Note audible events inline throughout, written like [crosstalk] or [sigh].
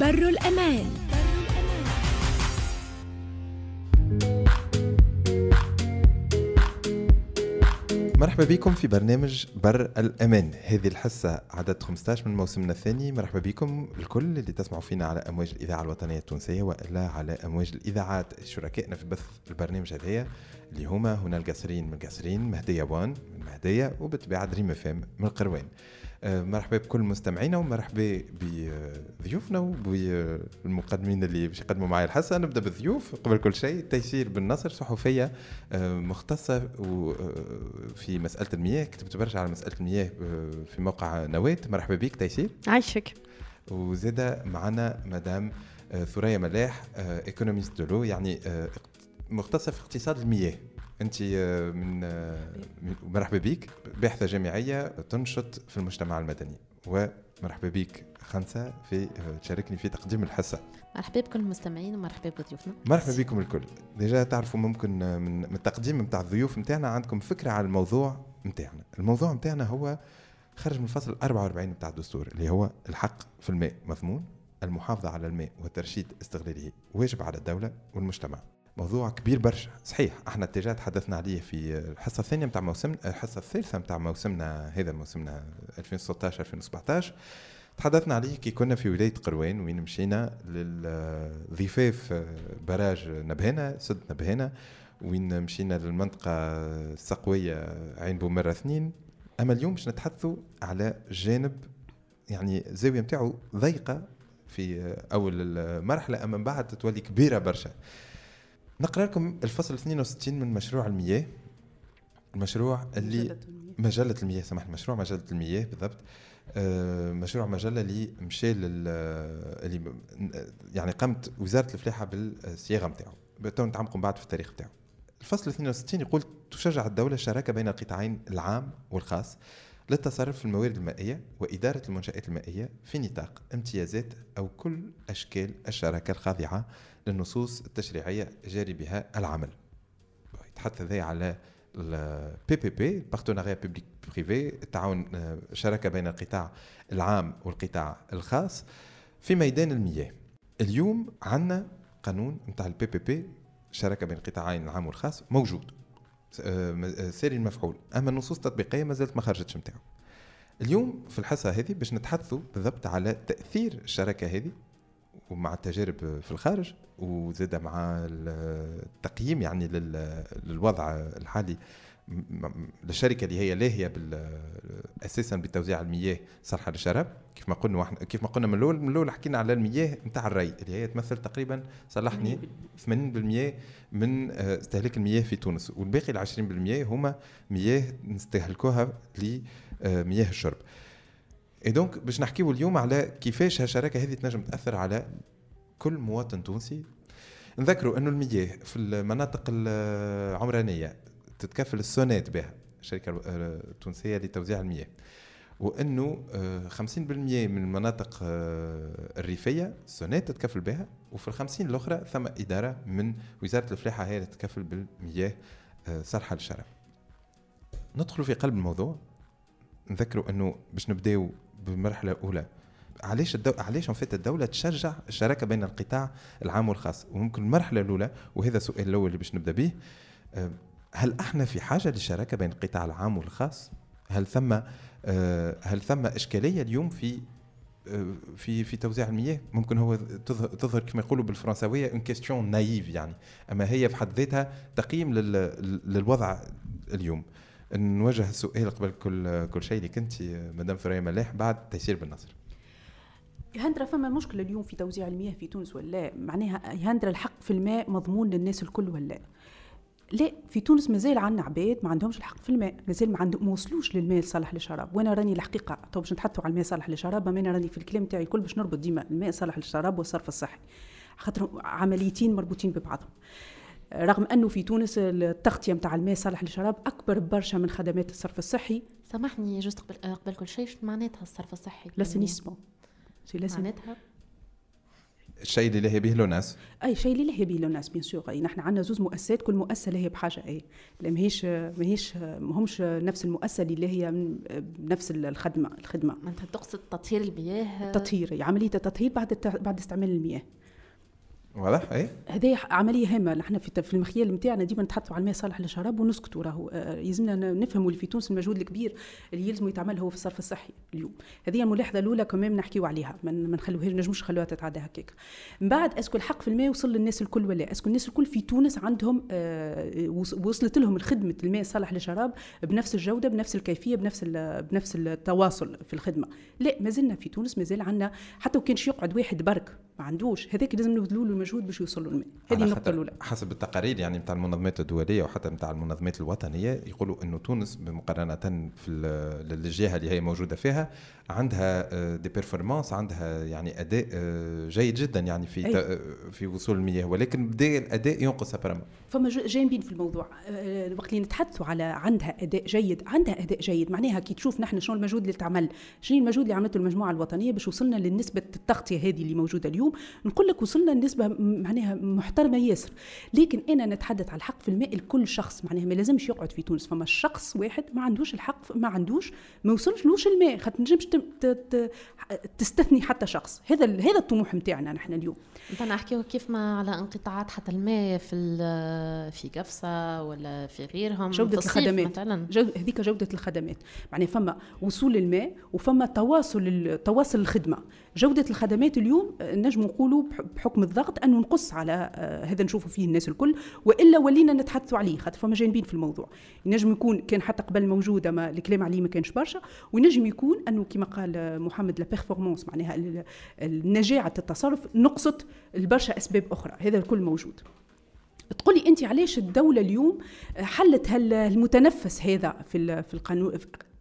بر الأمان مرحبا بكم في برنامج بر الأمان هذه الحصة عدد 15 من موسمنا الثاني مرحبا بكم الكل اللي تسمعوا فينا على أمواج الإذاعة الوطنية التونسية وإلا على أمواج الإذاعات شركائنا في بث البرنامج هذايا اللي هما هنا القصرين من القصرين مهدية وان من مهدية وبالطبيعة دريم فام من القروان مرحبا بكل مستمعينا ومرحبا بضيوفنا وبالمقدمين اللي باش يقدموا معايا الحصه نبدا بالضيوف قبل كل شيء تيسير بن نصر صحفيه آه، مختصه آه، في مساله المياه كتبت برشا على مساله المياه آه، في موقع نواه مرحبا بك تيسير عايشك وزاده معنا مدام ثريا ملاح ايكونوميست دولو يعني مختصه في اقتصاد المياه انت آه، آه، من مرحبا بك باحثه جامعيه تنشط في المجتمع المدني ومرحبا بك خمسة في آه، تشاركني في تقديم الحصة مرحبا بكم المستمعين ومرحبا بضيوفنا مرحبا بكم الكل ديجا تعرفوا ممكن من التقديم نتاع الضيوف نتاعنا عندكم فكرة على الموضوع نتاعنا الموضوع نتاعنا هو خرج من الفصل 44 نتاع الدستور اللي هو الحق في الماء مضمون المحافظة على الماء وترشيد استغلاله واجب على الدولة والمجتمع موضوع كبير برشا صحيح احنا اتجاه تحدثنا عليه في الحصه الثانيه نتاع موسمنا الحصه الثالثه نتاع موسمنا هذا موسمنا 2016 2017 تحدثنا عليه كي كنا في ولايه قروان وين مشينا للضفاف آه، براج نبهنا سد نبهنا وين مشينا للمنطقه السقويه عين بومره اثنين اما اليوم باش نتحدثوا على جانب يعني الزاويه نتاعو ضيقه في اول المرحله اما من بعد تولي كبيره برشا نقرا لكم الفصل 62 من مشروع المياه المشروع اللي مجلة المياه, مجلة سمحت مشروع مجلة المياه بالضبط آه، مشروع مجله اللي مشى آه، اللي آه، يعني قامت وزاره الفلاحه بالصياغه نتاعو تو نتعمقوا بعد في التاريخ نتاعو الفصل 62 يقول تشجع الدوله الشراكه بين القطاعين العام والخاص للتصرف في الموارد المائيه واداره المنشات المائيه في نطاق امتيازات او كل اشكال الشراكه الخاضعه للنصوص التشريعيه جاري بها العمل يتحدث هذا على البي بي بي بارتناريا بيبليك بريفي التعاون شراكه بين القطاع العام والقطاع الخاص في ميدان المياه اليوم عندنا قانون نتاع البي بي بي شراكه بين القطاعين العام والخاص موجود آه، آه، ساري المفعول اما النصوص التطبيقيه ما زالت ما خرجتش نتاعو اليوم في الحصه هذه باش نتحدثوا بالضبط على تاثير الشراكه هذه ومع التجارب في الخارج وزاد مع التقييم يعني للوضع الحالي للشركه اللي هي لاهيه اساسا بتوزيع المياه صالحه للشرب كيف ما قلنا وحنا كيف ما قلنا من الاول من الاول حكينا على المياه نتاع الري اللي هي تمثل تقريبا صلحني 80% من آه، استهلاك المياه في تونس والباقي ال 20% هما مياه نستهلكوها لمياه الشرب اي دونك باش نحكيو اليوم على كيفاش هالشراكه هذه تنجم تاثر على كل مواطن تونسي نذكروا انه المياه في المناطق العمرانيه تتكفل السونات بها الشركه التونسيه لتوزيع المياه وانه 50% آه، من المناطق آه، الريفيه السونات تتكفل بها وفي ال 50 الاخرى ثم اداره من وزاره الفلاحه هي اللي تتكفل بالمياه آه، صالحه للشرب. ندخل في قلب الموضوع نذكروا انه باش نبداو بمرحله اولى علاش الدو... علاش فات الدوله تشجع الشراكه بين القطاع العام والخاص وممكن المرحله الاولى وهذا السؤال الاول اللي باش نبدا به آه، هل احنا في حاجه للشراكه بين القطاع العام والخاص هل ثم آه، هل ثم اشكاليه اليوم في آه، في في توزيع المياه ممكن هو تظهر, كما يقولوا بالفرنساويه ان كيستيون نايف يعني اما هي في حد ذاتها تقييم لل... للوضع اليوم نوجه السؤال قبل كل كل شيء لك انت مدام ثريا ملاح بعد تيسير بالنصر هندرا فما مشكلة اليوم في توزيع المياه في تونس ولا معناها هندرا الحق في الماء مضمون للناس الكل ولا لا في تونس مازال عندنا عباد ما عندهمش الحق في الماء مازال ما عندهم وصلوش للماء صالح للشراب وانا راني الحقيقه تو باش نتحدثوا على الماء صالح للشراب انا راني في الكلام تاعي الكل باش نربط ديما الماء صالح للشراب والصرف الصحي خاطر عمليتين مربوطين ببعضهم رغم انه في تونس التغطيه نتاع الماء صالح للشراب اكبر برشا من خدمات الصرف الصحي سامحني جوست قبل آه، قبل كل شيء شنو معناتها الصرف الصحي لاسينيسمون يعني معناتها الشيء اللي لاهي به لوناس اي شيء اللي لاهي به لوناس بيان سور اي نحن عندنا زوز مؤسسات كل مؤسسه لاهي بحاجه اي ماهيش ماهيش ماهمش نفس المؤسسه اللي لاهي نفس الخدمه الخدمه معناتها تقصد تطهير المياه تطهير عمليه التطهير بعد بعد استعمال المياه واضح اي هذه عمليه هامه نحن في في المخيل نتاعنا ديما نتحطوا على الماء صالح للشراب ونسكتوا راهو آه، آه، يلزمنا نفهموا اللي في تونس المجهود الكبير اللي يلزموا يتعمل هو في الصرف الصحي اليوم هذه الملاحظه الاولى كمان نحكيوا عليها ما نخلوهاش نجموش نخلوها تتعدى هكاك من بعد اسكو الحق في الماء وصل للناس الكل ولا اسكو الناس الكل في تونس عندهم آه، وصلت لهم الخدمه الماء صالح للشراب بنفس الجوده بنفس الكيفيه بنفس بنفس التواصل في الخدمه لا ما زلنا في تونس ما زال عندنا حتى وكان يقعد واحد برك ما عندوش هذاك لازم نبذلوا له مجهود باش يوصلوا الماء هذه النقطه الاولى حسب التقارير يعني نتاع المنظمات الدوليه وحتى نتاع المنظمات الوطنيه يقولوا انه تونس بمقارنه في الجهه اللي هي موجوده فيها عندها دي آه، بيرفورمانس عندها يعني اداء آه، جيد جدا يعني في في وصول المياه ولكن بدا الاداء ينقص برم. فما جانبين في الموضوع آه، وقت اللي نتحدثوا على عندها اداء جيد عندها اداء جيد معناها كي تشوف نحن شنو المجهود اللي تعمل شنو المجهود اللي عملته المجموعه الوطنيه باش وصلنا للنسبه التغطيه هذه اللي موجوده اليوم نقول لك وصلنا لنسبه معناها محترمه ياسر لكن انا نتحدث على الحق في الماء لكل شخص معناها ما لازمش يقعد في تونس فما شخص واحد ما عندوش الحق ما عندوش ما وصلش لوش الماء خاطر نجمش تستثني حتى شخص هذا هذا الطموح نتاعنا نحن اليوم نحكيو كيف ما على انقطاعات حتى الماء في في قفصه ولا في غيرهم جوده في الخدمات مثلا هذيك جوده الخدمات معناها فما وصول الماء وفما تواصل تواصل الخدمه جوده الخدمات اليوم آه، نجم نقولوا بحكم الضغط انه نقص على آه، هذا نشوفوا فيه الناس الكل والا ولينا نتحدثوا عليه خاطر فما جانبين في الموضوع ينجم يكون كان حتى قبل موجوده ما الكلام عليه ما كانش برشا وينجم يكون انه كما قال آه، محمد لا معناها النجاعه التصرف نقصت لبرشا اسباب اخرى هذا الكل موجود تقولي انت علاش الدوله اليوم حلت هالمتنفس هذا في القانون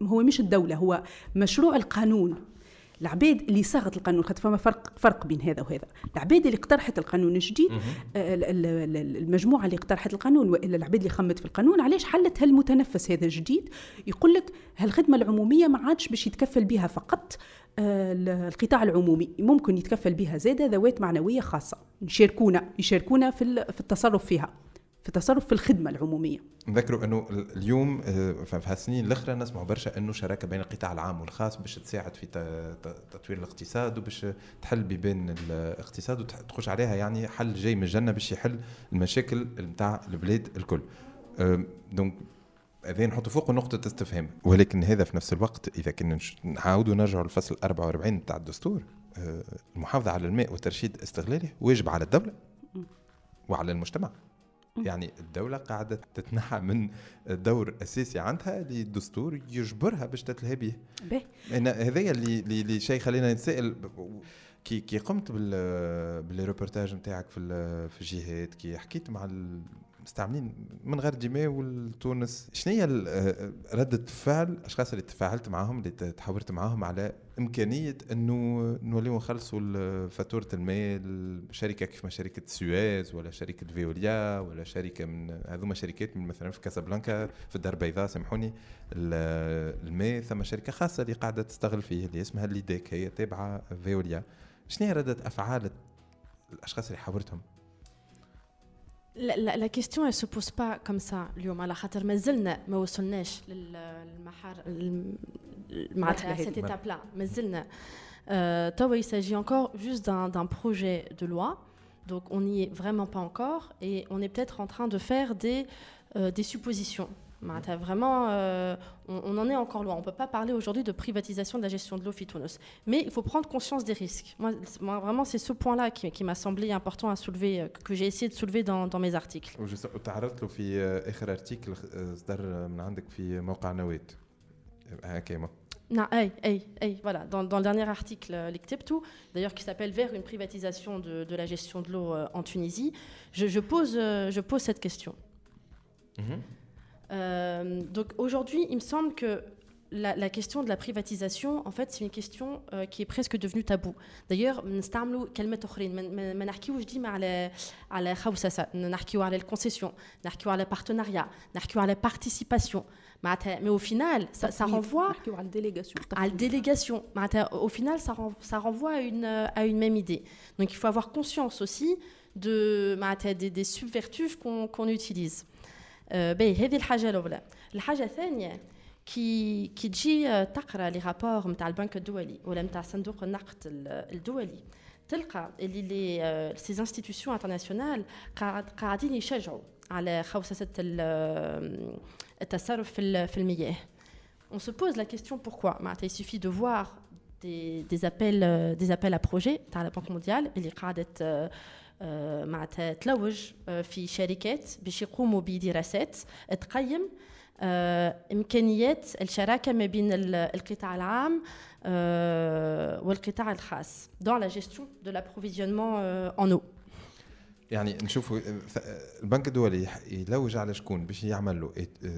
هو مش الدوله هو مشروع القانون العباد اللي صاغت القانون خاطر فما فرق فرق بين هذا وهذا العباد اللي اقترحت القانون الجديد آه، المجموعه اللي اقترحت القانون والا العباد اللي خمت في القانون علاش حلت هالمتنفس هذا الجديد يقول لك هالخدمه العموميه ما عادش باش يتكفل بها فقط آه، القطاع العمومي ممكن يتكفل بها زادة ذوات معنوية خاصة يشاركونا يشاركونا في التصرف فيها في التصرف في الخدمه العموميه نذكروا انه اليوم آه، في هالسنين الاخرى نسمعوا برشا انه شراكه بين القطاع العام والخاص باش تساعد في تطوير الاقتصاد وباش تحل بيبان الاقتصاد وتخش عليها يعني حل جاي من الجنه باش يحل المشاكل نتاع البلاد الكل دونك هذا نحطوا فوق نقطة استفهام ولكن هذا في نفس الوقت إذا كنا نعاودوا نرجعوا للفصل 44 نتاع الدستور آه، المحافظة على الماء والترشيد استغلاله واجب على الدولة وعلى المجتمع يعني الدولة قاعدة تتنحى من دور أساسي عندها للدستور يجبرها باش تتلهى به أنا هذايا اللي اللي شيء خلينا نسأل كي كي قمت بال بالريبورتاج نتاعك في في الجهات كي حكيت مع المستعملين من غير ديما والتونس شنو هي ردة فعل الأشخاص اللي تفاعلت معاهم اللي تحاورت معاهم على امكانيه انه نوليو نخلصوا فاتوره الماء لشركه كيف ما شركه سويز ولا شركه فيوليا ولا شركه من هذوما شركات من مثلا في كازابلانكا في الدار البيضاء سامحوني الماء ثم شركه خاصه اللي قاعده تستغل فيه اللي اسمها ليديك هي تابعه فيوليا شنو هي رده افعال الاشخاص اللي حاورتهم la, la question elle se pose pas comme ça Lyon à la khater mazalna ma wassalnach lel mahar à cette étape là mazalna euh il s'agit encore juste d'un d'un projet de loi donc on n'y est vraiment pas encore et on est peut-être en train de faire des euh, des suppositions bah, vraiment, euh, on, en est encore loin. On ne peut pas parler aujourd'hui de privatisation de la gestion de l'eau Fitounos. Mais il faut prendre conscience des risques. Moi, vraiment, c'est ce point-là qui, m'a semblé important à soulever, euh, que, j'ai essayé de soulever dans, mes articles. hey, hey, hey, voilà. Dans, dans, le dernier article, euh, tout d'ailleurs qui s'appelle Vers une privatisation de, la gestion de l'eau euh, en Tunisie, je, pose, je pose cette question. Mm-hmm. Euh, donc aujourd'hui, il me semble que la, question de la privatisation, en fait, c'est une question euh, qui est presque devenue tabou. D'ailleurs, نستعملوا je participation mais au final ça, renvoie à la délégation délégation au final ça une même idée donc il faut avoir conscience aussi de des, des subvertus qu'on qu utilise ben, hein, c'est la première. La deuxième, qui qui dit, tu as les rapports de la Banque du Monde, ou de la Banque Mondiale, tu as vu que ces institutions internationales, elles ont été négligées. On se pose la question pourquoi. Il suffit de voir des euh، appels à projets de la Banque Mondiale, elles ont آه، معناتها تلوج آه، في شركات باش يقوموا بدراسات تقيم آه، امكانيات الشراكه ما بين القطاع العام والقطاع الخاص dans la gestion de l'approvisionnement en eau. يعني نشوفوا البنك الدولي يلوج على شكون باش يعمل له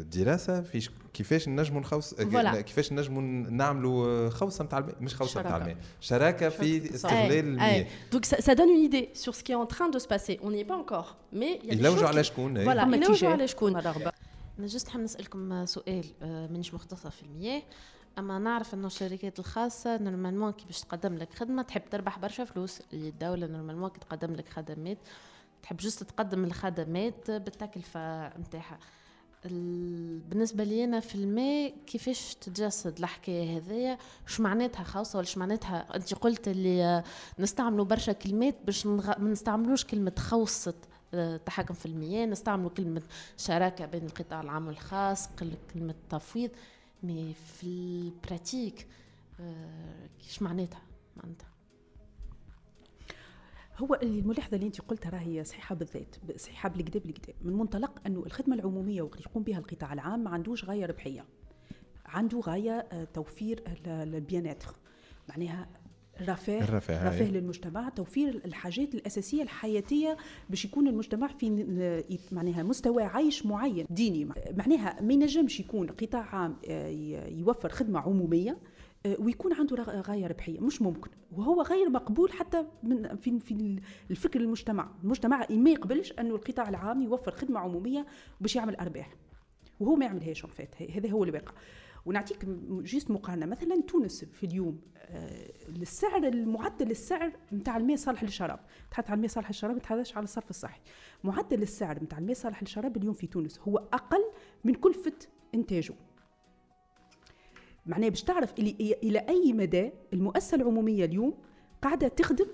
دراسه في كيفاش نجموا نخوص كيفاش نجموا نعملوا خوصه نتاع مش خوصه نتاع الماء شراكه في استغلال المياه دونك سا دون اون ايدي سور سكي ان تران دو train de se با انكور مي يلوجوا على شكون يلوجوا على شكون انا جست حاب نسالكم سؤال مانيش مختصه في المياه اما نعرف انه الشركات الخاصه نورمالمون كي باش تقدم لك خدمه تحب تربح برشا فلوس الدوله نورمالمون كي تقدم لك خدمات تحب جوست تقدم الخدمات بالتكلفة نتاعها بالنسبة لي أنا في الماء كيفاش تتجسد الحكاية هذيا شو معناتها خاصة ولا شو معناتها أنت قلت اللي نستعملوا برشا كلمات باش ما نستعملوش كلمة خوصت التحكم آه، في المياه نستعملوا كلمة شراكة بين القطاع العام والخاص كلمة تفويض مي في البراتيك آه، شو معناتها معناتها هو الملاحظه اللي انت قلتها راهي صحيحه بالذات صحيحه بالكدا بالكدا من منطلق انه الخدمه العموميه وقت يقوم بها القطاع العام ما عندوش غايه ربحيه عنده غايه آه، توفير البياناتر معناها رفاه الرفاه رفاه للمجتمع توفير الحاجات الاساسيه الحياتيه باش يكون المجتمع في معناها مستوى عيش معين ديني معناها ما ينجمش يكون قطاع عام آه، يوفر خدمه عموميه آه، ويكون عنده غايه ربحيه مش ممكن وهو غير مقبول حتى من في في الفكر المجتمع المجتمع ما يقبلش انه القطاع العام يوفر خدمه عموميه باش يعمل ارباح وهو ما يعملهاش فات هذا هو الواقع ونعطيك جيست مقارنه مثلا تونس في اليوم آه، السعر المعدل السعر نتاع الماء صالح للشراب تحدث على الماء صالح للشراب تحدثش على الصرف الصحي معدل السعر نتاع الماء صالح للشراب اليوم في تونس هو اقل من كلفه انتاجه معناه باش تعرف الى, إلى أي مدى المؤسسة العمومية اليوم قاعدة تخدم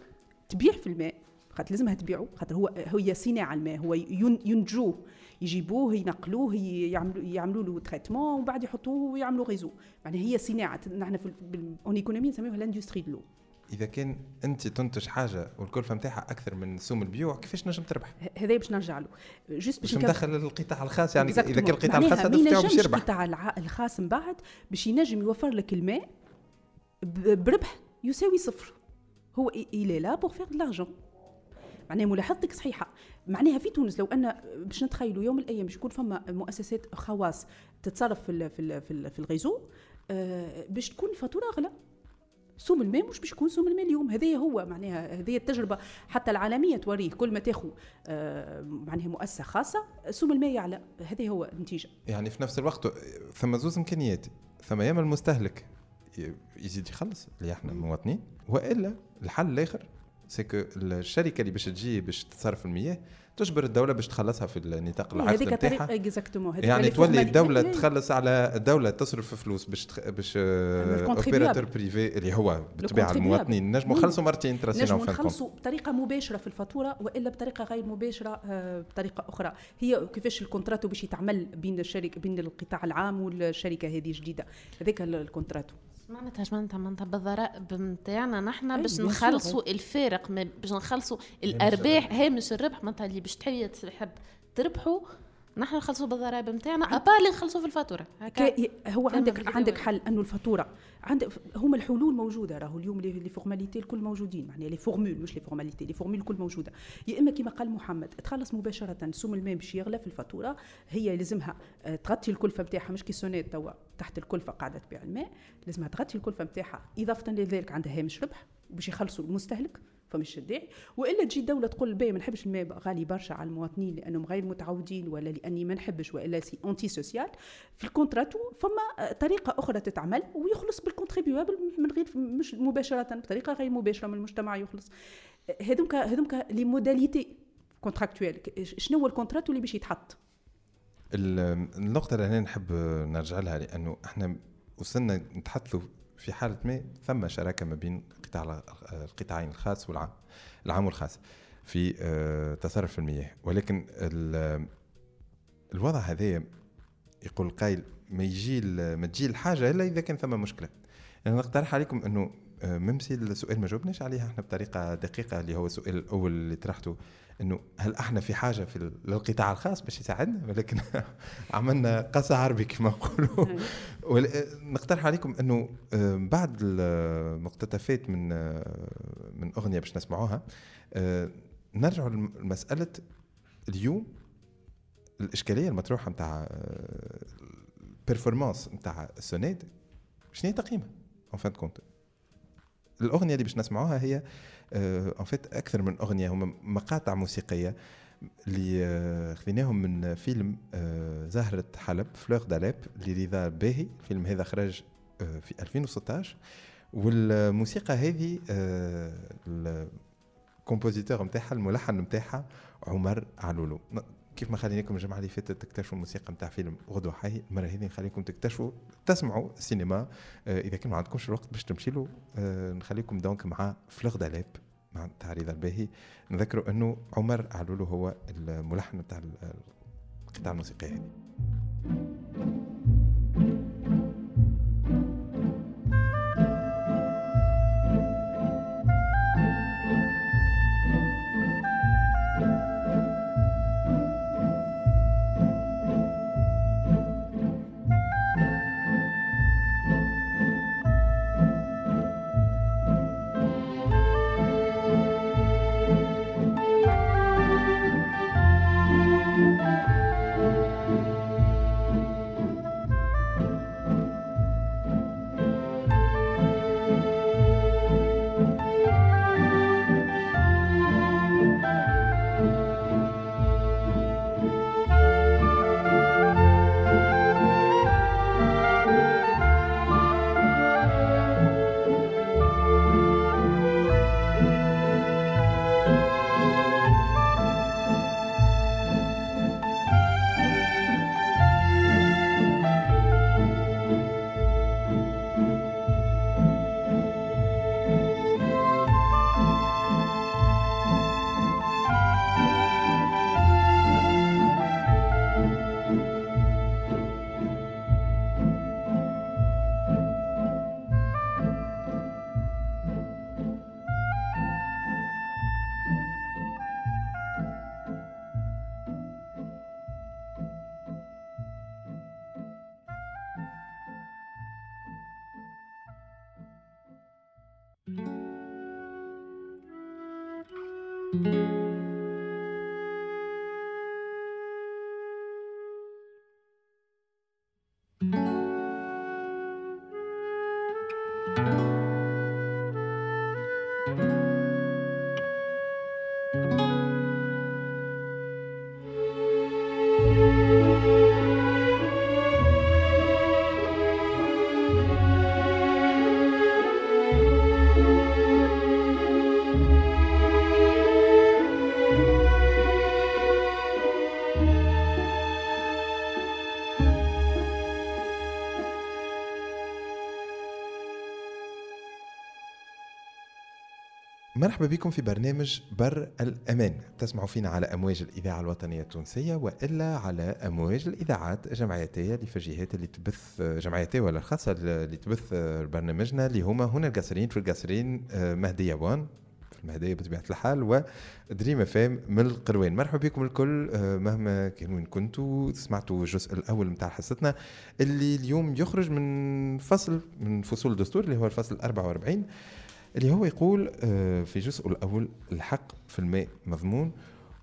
تبيع في الماء خاطر لازمها تبيعه خاطر هو هي صناعه الماء هو ينتجوه يجيبوه ينقلوه يعملوا يعملوا له تريتمون وبعد يحطوه ويعملوا غيزو معناها هي صناعه نحن في اون ايكونومي نسميوها لاندستري دو اذا كان انت تنتج حاجه والكلفه نتاعها اكثر من سوم البيوع كيفاش نجم تربح؟ هذا باش نرجع له جوست باش ندخل القطاع الخاص يعني اذا كان القطاع الخاص هذا باش يربح القطاع الخاص من بعد باش ينجم يوفر لك الماء بربح يساوي صفر هو الي لا بور فيغ دو معناها ملاحظتك صحيحه معناها في تونس لو ان باش نتخيلوا يوم من الايام باش يكون فما مؤسسات خواص تتصرف في في في, في الغيزو آه، باش تكون الفاتوره اغلى سوم الماء مش باش يكون سوم الماء اليوم هذا هو معناها هذه التجربه حتى العالميه توريه كل ما تاخو آه معناها مؤسسه خاصه سوم الماء يعلى هذا هو النتيجه يعني في نفس الوقت ثم زوز امكانيات ثم ياما المستهلك يزيد يخلص اللي احنا مواطنين والا الحل الاخر سكو الشركه اللي باش تجي باش تصرف المياه تجبر الدوله باش تخلصها في النطاق العقد اكزاكتومون يعني تولي الدوله نعم. تخلص على الدوله تصرف فلوس باش تخ... باش اوبيراتور بريفي آه، اللي هو بالطبيعه المواطنين نجموا نخلصوا مرتين نجموا نخلصوا بطريقه مباشره في الفاتوره والا بطريقه غير مباشره آه، بطريقه اخرى هي كيفاش الكونتراتو باش يتعمل بين الشركه بين القطاع العام والشركه هذه جديده هذاك الكونتراتو معناتها معناتها معناتها بالضرائب نتاعنا نحن إيه، باش نخلصوا الفارق باش نخلصوا الارباح هامش الربح معناتها اللي باش تحب تربحوا نحن نخلصوا بالضرائب نتاعنا ابار نخلصوا في الفاتوره هكا هو عندك عندك حل انه الفاتوره عند هما الحلول موجوده راهو اليوم لي فورماليتي الكل موجودين معناها لي فورمول مش لي فورماليتي لي فورمول الكل موجوده يا اما كما قال محمد تخلص مباشره سوم الماء باش يغلى في الفاتوره هي لازمها آه، تغطي الكلفه نتاعها مش كي سونيت توا تحت الكلفه قاعده تبيع الماء لازمها تغطي الكلفه نتاعها اضافه لذلك عندها هامش ربح باش يخلصوا المستهلك فمش الداعي والا تجي دوله تقول باهي ما نحبش الماء غالي برشا على المواطنين لانهم غير متعودين ولا لاني ما نحبش والا سي انتي سوسيال في الكونتراتو فما طريقه اخرى تتعمل ويخلص بالكونتريبيوابل من غير مش مباشره بطريقه غير مباشره من المجتمع يخلص هذوك هذوك لي موداليتي كونتراكتويل شنو هو الكونتراتو اللي باش يتحط النقطه اللي هنا نحب نرجع لها لانه احنا وصلنا نتحدثوا في حاله ما ثم شراكه ما بين القطاع القطاعين الخاص والعام العام والخاص في آه، تصرف المياه ولكن الوضع هذا يقول قايل ما يجي ما تجي الحاجه الا اذا كان ثم مشكله يعني انا نقترح عليكم انه آه، ميم سي السؤال ما جاوبناش عليها احنا بطريقه دقيقه اللي هو السؤال الاول اللي طرحته انه هل احنا في حاجه في للقطاع الخاص باش يساعدنا ولكن [laughs] عملنا قصة عربي كما نقولوا [laughs] آه، نقترح عليكم انه آه، بعد المقتطفات من من اغنيه باش نسمعوها نرجع لمساله اليوم الاشكاليه المطروحه نتاع البرفورمانس نتاع السونيد شنو هي تقييمها؟ اون فان كونت الاغنيه اللي باش نسمعوها هي اون آه، فيت اكثر من اغنيه هما مقاطع موسيقيه اللي آه، خذيناهم من فيلم آه، زهرة حلب فلوغ دالاب لرضا باهي الفيلم هذا خرج في 2016 والموسيقى هذه الكومبوزيتور نتاعها الملحن نتاعها عمر علولو كيف ما خليناكم الجمعه اللي فاتت تكتشفوا الموسيقى نتاع فيلم غدوه حي المره هذه نخليكم تكتشفوا تسمعوا السينما آه، اذا كان ما عندكمش الوقت باش تمشي له آه، نخليكم دونك مع فلوغ داليب مع تعريض رضا الباهي نذكروا انه عمر علولو هو الملحن نتاع آه، القطاع الموسيقي هذه thank you مرحبا بكم في برنامج بر الأمان تسمعوا فينا على أمواج الإذاعة الوطنية التونسية وإلا على أمواج الإذاعات جمعيتي لفجيهات اللي تبث جمعياتية ولا الخاصة اللي تبث برنامجنا اللي هما هنا القصرين في القصرين آه، مهدي يوان في المهدية بطبيعة الحال ودريم فام من القروين مرحبا بكم الكل آه، مهما كان وين كنتوا سمعتوا الجزء الأول متاع حصتنا اللي اليوم يخرج من فصل من فصول الدستور اللي هو الفصل 44 اللي هو يقول آه، في الجزء الأول الحق في الماء مضمون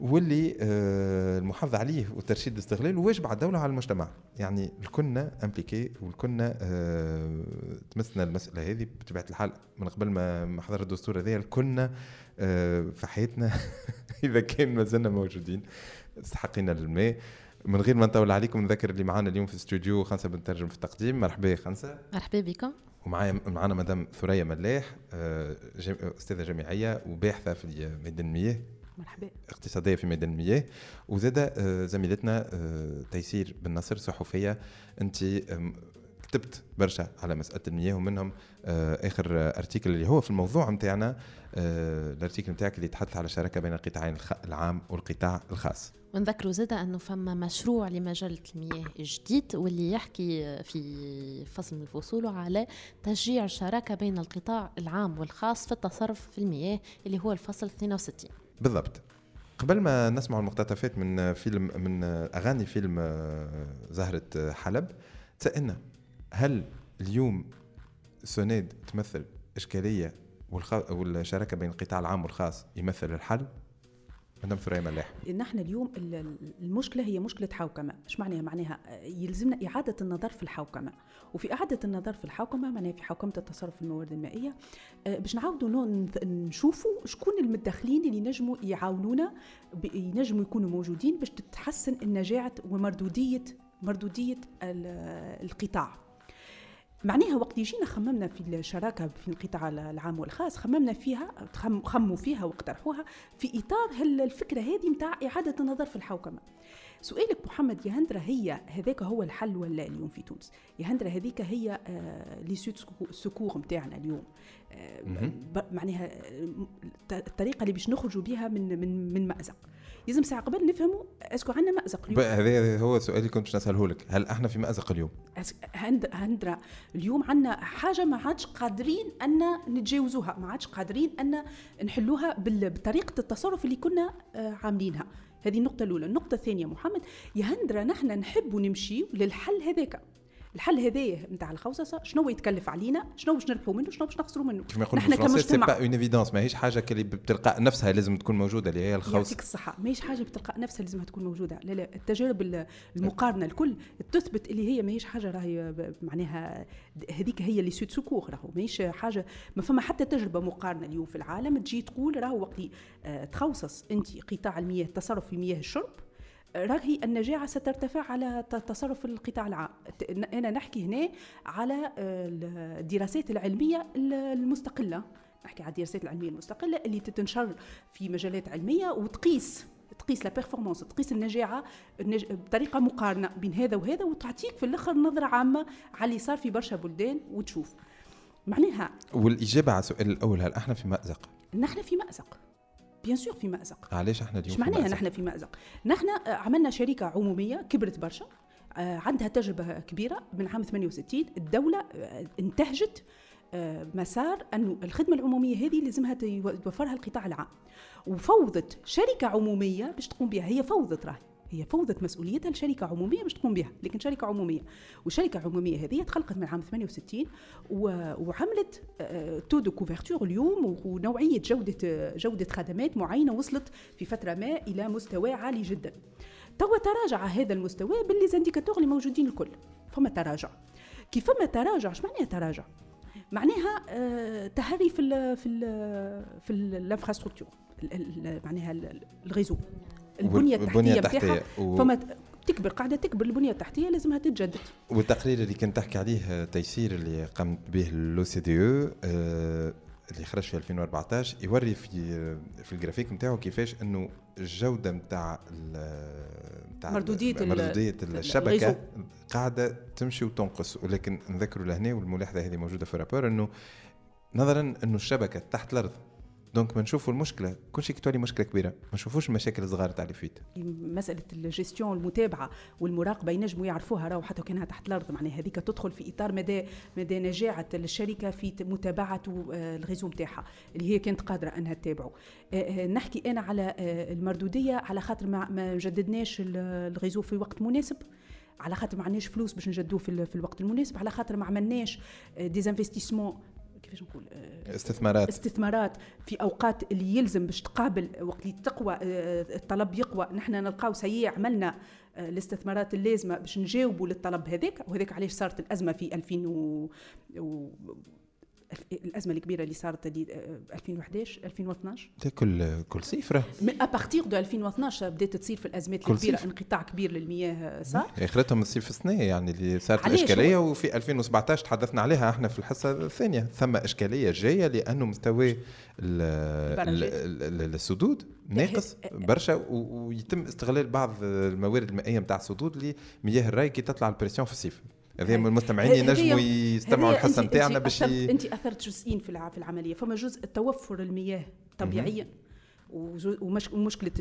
واللي آه، المحافظة عليه والترشيد الاستغلال واجب على الدولة على المجتمع يعني الكلنا امبليكي والكلنا آه، تمثلنا المسألة هذه بطبيعة الحال من قبل ما حضر الدستور هذايا الكلنا في حياتنا [laughs] إذا كان مازلنا موجودين استحقينا الماء من غير ما نطول عليكم نذكر اللي معانا اليوم في الاستوديو خمسة بنترجم في التقديم مرحبا خمسة مرحبا بكم ومعايا معانا مدام ثريا ملاح آه، استاذه جامعيه وباحثه في ميدان المياه مرحبا اقتصاديه في ميدان المياه وزاد آه، زميلتنا آه، تيسير بن نصر صحفيه انت كتبت برشا على مساله المياه ومنهم اخر ارتيكل اللي هو في الموضوع نتاعنا الارتيكل نتاعك اللي يتحدث على الشراكه بين القطاعين العام والقطاع الخاص ونذكروا زادة أنه فما مشروع لمجلة المياه الجديد واللي يحكي في فصل من الفصول على تشجيع الشراكة بين القطاع العام والخاص في التصرف في المياه اللي هو الفصل 62 بالضبط قبل ما نسمع المقتطفات من فيلم من أغاني فيلم آه، زهرة آه، حلب سألنا هل اليوم سوناد تمثل إشكالية والشراكة بين القطاع العام والخاص يمثل الحل مدام ثريا ملاح نحن اليوم المشكله هي مشكله حوكمه ايش معناها معناها يلزمنا اعاده النظر في الحوكمه وفي اعاده النظر في الحوكمه معناها في حوكمه التصرف في الموارد المائيه آه، باش نعاودوا نشوفوا شكون المتدخلين اللي ينجموا يعاونونا ينجموا يكونوا موجودين باش تتحسن النجاعه ومردوديه مردوديه القطاع معناها وقت يجينا خممنا في الشراكه في القطاع العام والخاص خممنا فيها خموا فيها واقترحوها في اطار الفكره هذه نتاع اعاده النظر في الحوكمه سؤالك محمد يا هندرة هي هذاك هو الحل ولا اليوم في تونس يا هندرة هذيك هي آه، لي سكور نتاعنا اليوم آه، معناها آه، الطريقه اللي باش نخرجوا بها من من من مازق لازم ساعه قبل نفهموا اسكو عندنا مازق اليوم هذا هو السؤال اللي كنت باش نساله لك هل احنا في مازق اليوم هند هندرا اليوم عندنا حاجه ما عادش قادرين ان نتجاوزوها ما عادش قادرين ان نحلوها بطريقه التصرف اللي كنا آه، عاملينها هذه النقطة الأولى، النقطة الثانية محمد يا هندرا نحن نحب نمشي للحل هذاك، الحل هذايا نتاع الخوصصه شنو يتكلف علينا شنو باش نربحوا منه شنو باش نخسروا منه ما يقولوا الفرنسيين سي با اون ايفيدونس ماهيش حاجه اللي بتلقاء نفسها لازم تكون موجوده اللي هي الخوصصه يعطيك الصحه ماهيش حاجه بتلقاء نفسها لازمها تكون موجوده لا لا التجارب المقارنه الكل تثبت اللي هي ماهيش حاجه راهي معناها هذيك هي اللي سوت سكور راهو ماهيش حاجه ما فما حتى تجربه مقارنه اليوم في العالم تجي تقول راهو وقت آه، تخوصص انت قطاع المياه التصرف في مياه الشرب رغي النجاعة سترتفع على تصرف القطاع العام أنا نحكي هنا على آه، الدراسات العلمية المستقلة نحكي على الدراسات العلمية المستقلة اللي تتنشر في مجالات علمية وتقيس تقيس لا بيرفورمانس تقيس النجاعه النج... بطريقه مقارنه بين هذا وهذا وتعطيك في الاخر نظره عامه على اللي صار في برشا بلدان وتشوف معناها والاجابه على السؤال الاول هل احنا في مازق؟ نحن في مازق بيان سور في مازق علاش ah, احنا اليوم معناها نحن في مازق نحن آه، عملنا شركه عموميه كبرت برشا آه، عندها تجربه كبيره من عام 68 الدوله آه، انتهجت مسار أن الخدمة العمومية هذه لازمها توفرها القطاع العام وفوضت شركة عمومية باش تقوم بها هي فوضت راهي هي فوضت مسؤوليتها لشركه عموميه باش تقوم بها لكن شركه عموميه والشركه العموميه هذه تخلقت من عام 68 وعملت تو دو كوفرتور اليوم ونوعيه جوده آه، جوده خدمات معينه وصلت في فتره ما الى مستوى عالي جدا توا تراجع هذا المستوى باللي زانديكاتور اللي موجودين الكل فما تراجع كيف فما تراجع اش معناها تراجع معناها آه، تهري في الـ في الـ في الانفراستركتور معناها الريزو البنيه التحتيه بتاعها و... فما تكبر قاعده تكبر البنيه التحتيه لازمها تتجدد والتقرير اللي كان تحكي عليه آه، تيسير اللي قامت به لو سي دي او اللي خرج في 2014 يوري في آه، في الجرافيك نتاعو كيفاش انه الجوده نتاع آه، نتاع مردوديه مردوديه الشبكه قاعده تمشي وتنقص ولكن نذكروا لهنا والملاحظه هذه موجوده في الرابور انه نظرا انه الشبكه تحت الارض دونك ما نشوفوا المشكله كل شيء تولي مشكله كبيره ما نشوفوش المشاكل الصغار تاع اللي فيت مساله الجيستيون المتابعه والمراقبه ينجموا يعرفوها راهو حتى كانها تحت الارض معناها هذيك تدخل في اطار مدى مدى نجاعه الشركه في متابعه آه، الغزو نتاعها اللي هي كانت قادره انها تتابعه آه، آه، نحكي انا على المردوديه على خاطر ما جددناش الغزو في وقت مناسب على خاطر ما عندناش فلوس باش نجدوه في, الوقت المناسب على خاطر ما عملناش ديزانفستيسمون كيفاش نقول آه، استثمارات استثمارات في اوقات اللي يلزم باش تقابل وقت اللي تقوى آه، الطلب يقوى نحن نلقاو سي عملنا آه، الاستثمارات اللازمه باش نجاوبوا للطلب هذاك وهذاك علاش صارت الازمه في 2000 و... الازمه الكبيره اللي صارت 2011 2012 آه، كل كل صيفره من ابارتيغ دو 2012 بدات تصير في الازمات الكبيره انقطاع كبير للمياه آه، صار اخرتها من الصيف السنه يعني اللي صارت الاشكاليه وفي 2017 تحدثنا عليها احنا في الحصه الثانيه ثم اشكاليه جايه لانه مستوى السدود ناقص برشا ويتم استغلال بعض الموارد المائيه نتاع السدود لمياه الري كي تطلع البريسيون في الصيف هذا المستمعين ينجموا يستمعوا الحصه نتاعنا باش انت اثرت جزئين في العمليه فما جزء توفر المياه طبيعيا ومشكله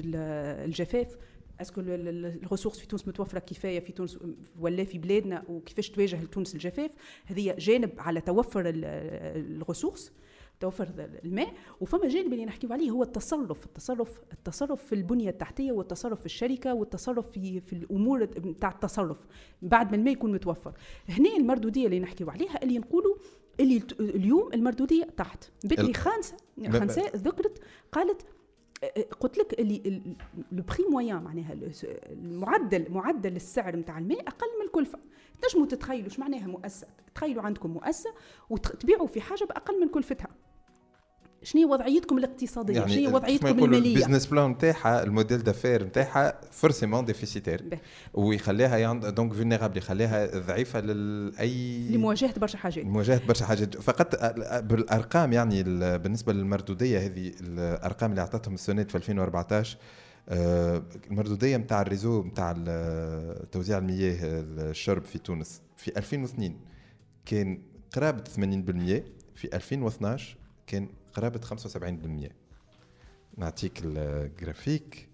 الجفاف اسكو الريسورس في تونس متوفره كفايه في تونس ولا في بلادنا وكيفاش تواجه تونس الجفاف هذه جانب على توفر الريسورس توفر الماء وفما جانب اللي نحكيو عليه هو التصرف التصرف التصرف في البنيه التحتيه والتصرف في الشركه والتصرف في في الامور نتاع التصرف بعد ما الماء يكون متوفر هنا المردوديه اللي نحكيو عليها اللي نقولوا اللي اليوم المردوديه تحت بكري خانسه خانسه ذكرت قالت قلت لك اللي لو بري مويان معناها المعدل معدل السعر نتاع الماء اقل من الكلفه تنجموا تتخيلوا ايش معناها مؤسسه تخيلوا عندكم مؤسسه وتبيعوا في حاجه باقل من كلفتها شنو هي وضعيتكم الاقتصاديه يعني شنو هي وضعيتكم الماليه البيزنس بلان نتاعها الموديل دافير نتاعها فورسيمون ديفيسيتير ويخليها يعني دونك فينيرابل يخليها ضعيفه لاي لمواجهه برشا حاجات لمواجهه برشا حاجات فقط بالارقام يعني بالنسبه للمردوديه هذه الارقام اللي اعطتهم السونيت في 2014 آه، المردوديه نتاع الريزو نتاع توزيع المياه الشرب في تونس في 2002 كان قرابه 80% في 2012 كان قرابه 75% نعطيك الجرافيك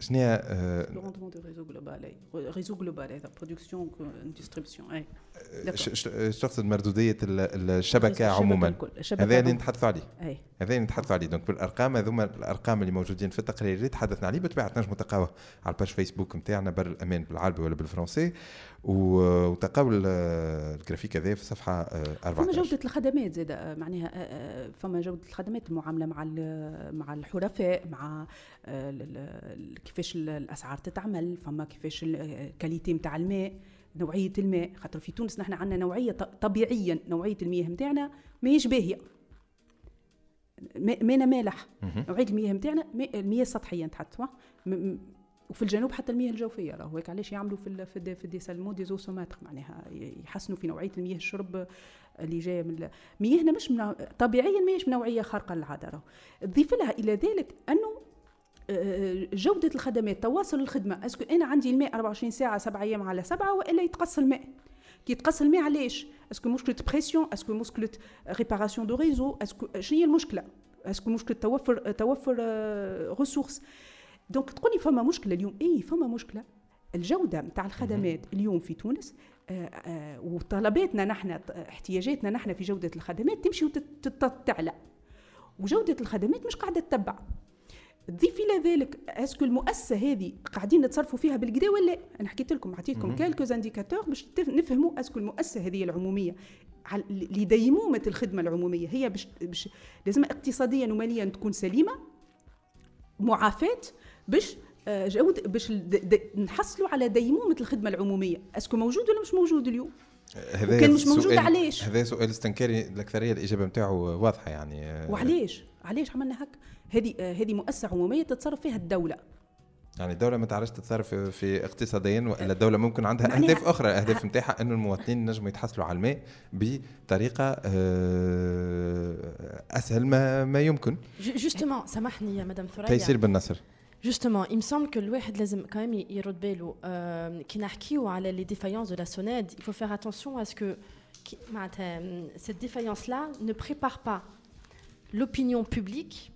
شنو هي روندمون دو ريزو جلوبال ريزو جلوبال هذا برودكسيون ديستريبسيون تقصد مردوديه الشبكه عموما هذا اللي نتحدثوا عليه هذا اللي نتحدثوا عليه دونك بالارقام هذوما الارقام اللي موجودين في التقرير اللي تحدثنا عليه بالطبيعه تنجم تلقاوه على الباج فيسبوك نتاعنا بر الامان بالعربي ولا بالفرنسي وتلقاو الجرافيك هذا في الصفحه 14 آه، آه، آه، فما جوده الخدمات زاد معناها فما جوده الخدمات المعامله مع مع الحرفاء مع كيفاش الاسعار تتعمل فما كيفاش الكاليتي نتاع الماء نوعيه الماء خاطر في تونس نحن عندنا نوعيه طبيعيا نوعيه المياه نتاعنا ماهيش باهيه مانا مالح نوعيه المياه نتاعنا المياه السطحيه نتحط وفي الجنوب حتى المياه الجوفيه راهو هيك علاش يعملوا في في دي سالمو دي زو معناها يحسنوا في نوعيه المياه الشرب اللي جايه من مياهنا مش من طبيعيا ماهيش من نوعيه خارقه للعاده راهو لها الى ذلك انه آه، آه، جوده الخدمات تواصل الخدمه اسكو انا عندي الماء 24 ساعه 7 ايام على 7 والا يتقص الماء كي يتقص الماء علاش اسكو مشكله بريسيون اسكو مشكله ريباراسيون دو ريزو اسكو شنو هي المشكله اسكو مشكله توفر توفر ريسورس دونك تقولي فما مشكله اليوم اي فما مشكله الجوده نتاع الخدمات اليوم في تونس آه، وطلباتنا نحن احتياجاتنا نحن في جوده الخدمات تمشي وتتعلى وجوده الخدمات مش قاعده تتبع ضيف الى ذلك اسكو المؤسسه هذه قاعدين نتصرفوا فيها بالكدا ولا لا؟ انا حكيت لكم عطيتكم كالكو انديكاتور باش نفهموا اسكو المؤسسه هذه العموميه لديمومه الخدمه العموميه هي باش باش لازم اقتصاديا وماليا تكون سليمه معافاه باش آه، جود باش نحصلوا على ديمومه الخدمه العموميه اسكو موجود ولا مش موجود اليوم هذا كان مش موجود علاش هذا سؤال استنكاري الاكثريه الاجابه نتاعو واضحه يعني آه، وعلاش علاش عملنا هكا هذه آه، هذه مؤسسه عموميه تتصرف فيها الدوله يعني الدولة ما تعرفش تتصرف في اقتصاديا والا آه، الدولة ممكن عندها يعني اهداف اخرى، الاهداف نتاعها انه المواطنين نجموا يتحصلوا على الماء بطريقة آه، اسهل ما ما يمكن. جوستومون سامحني يا مدام ثريا تيسير بن نصر جوستومون il me semble que الواحد لازم كايم يرد باله كي نحكيو على لي ديفايونس دو لا سوناد il faut faire attention à ce que معناتها cette défaillance là ne prépare pas l'opinion publique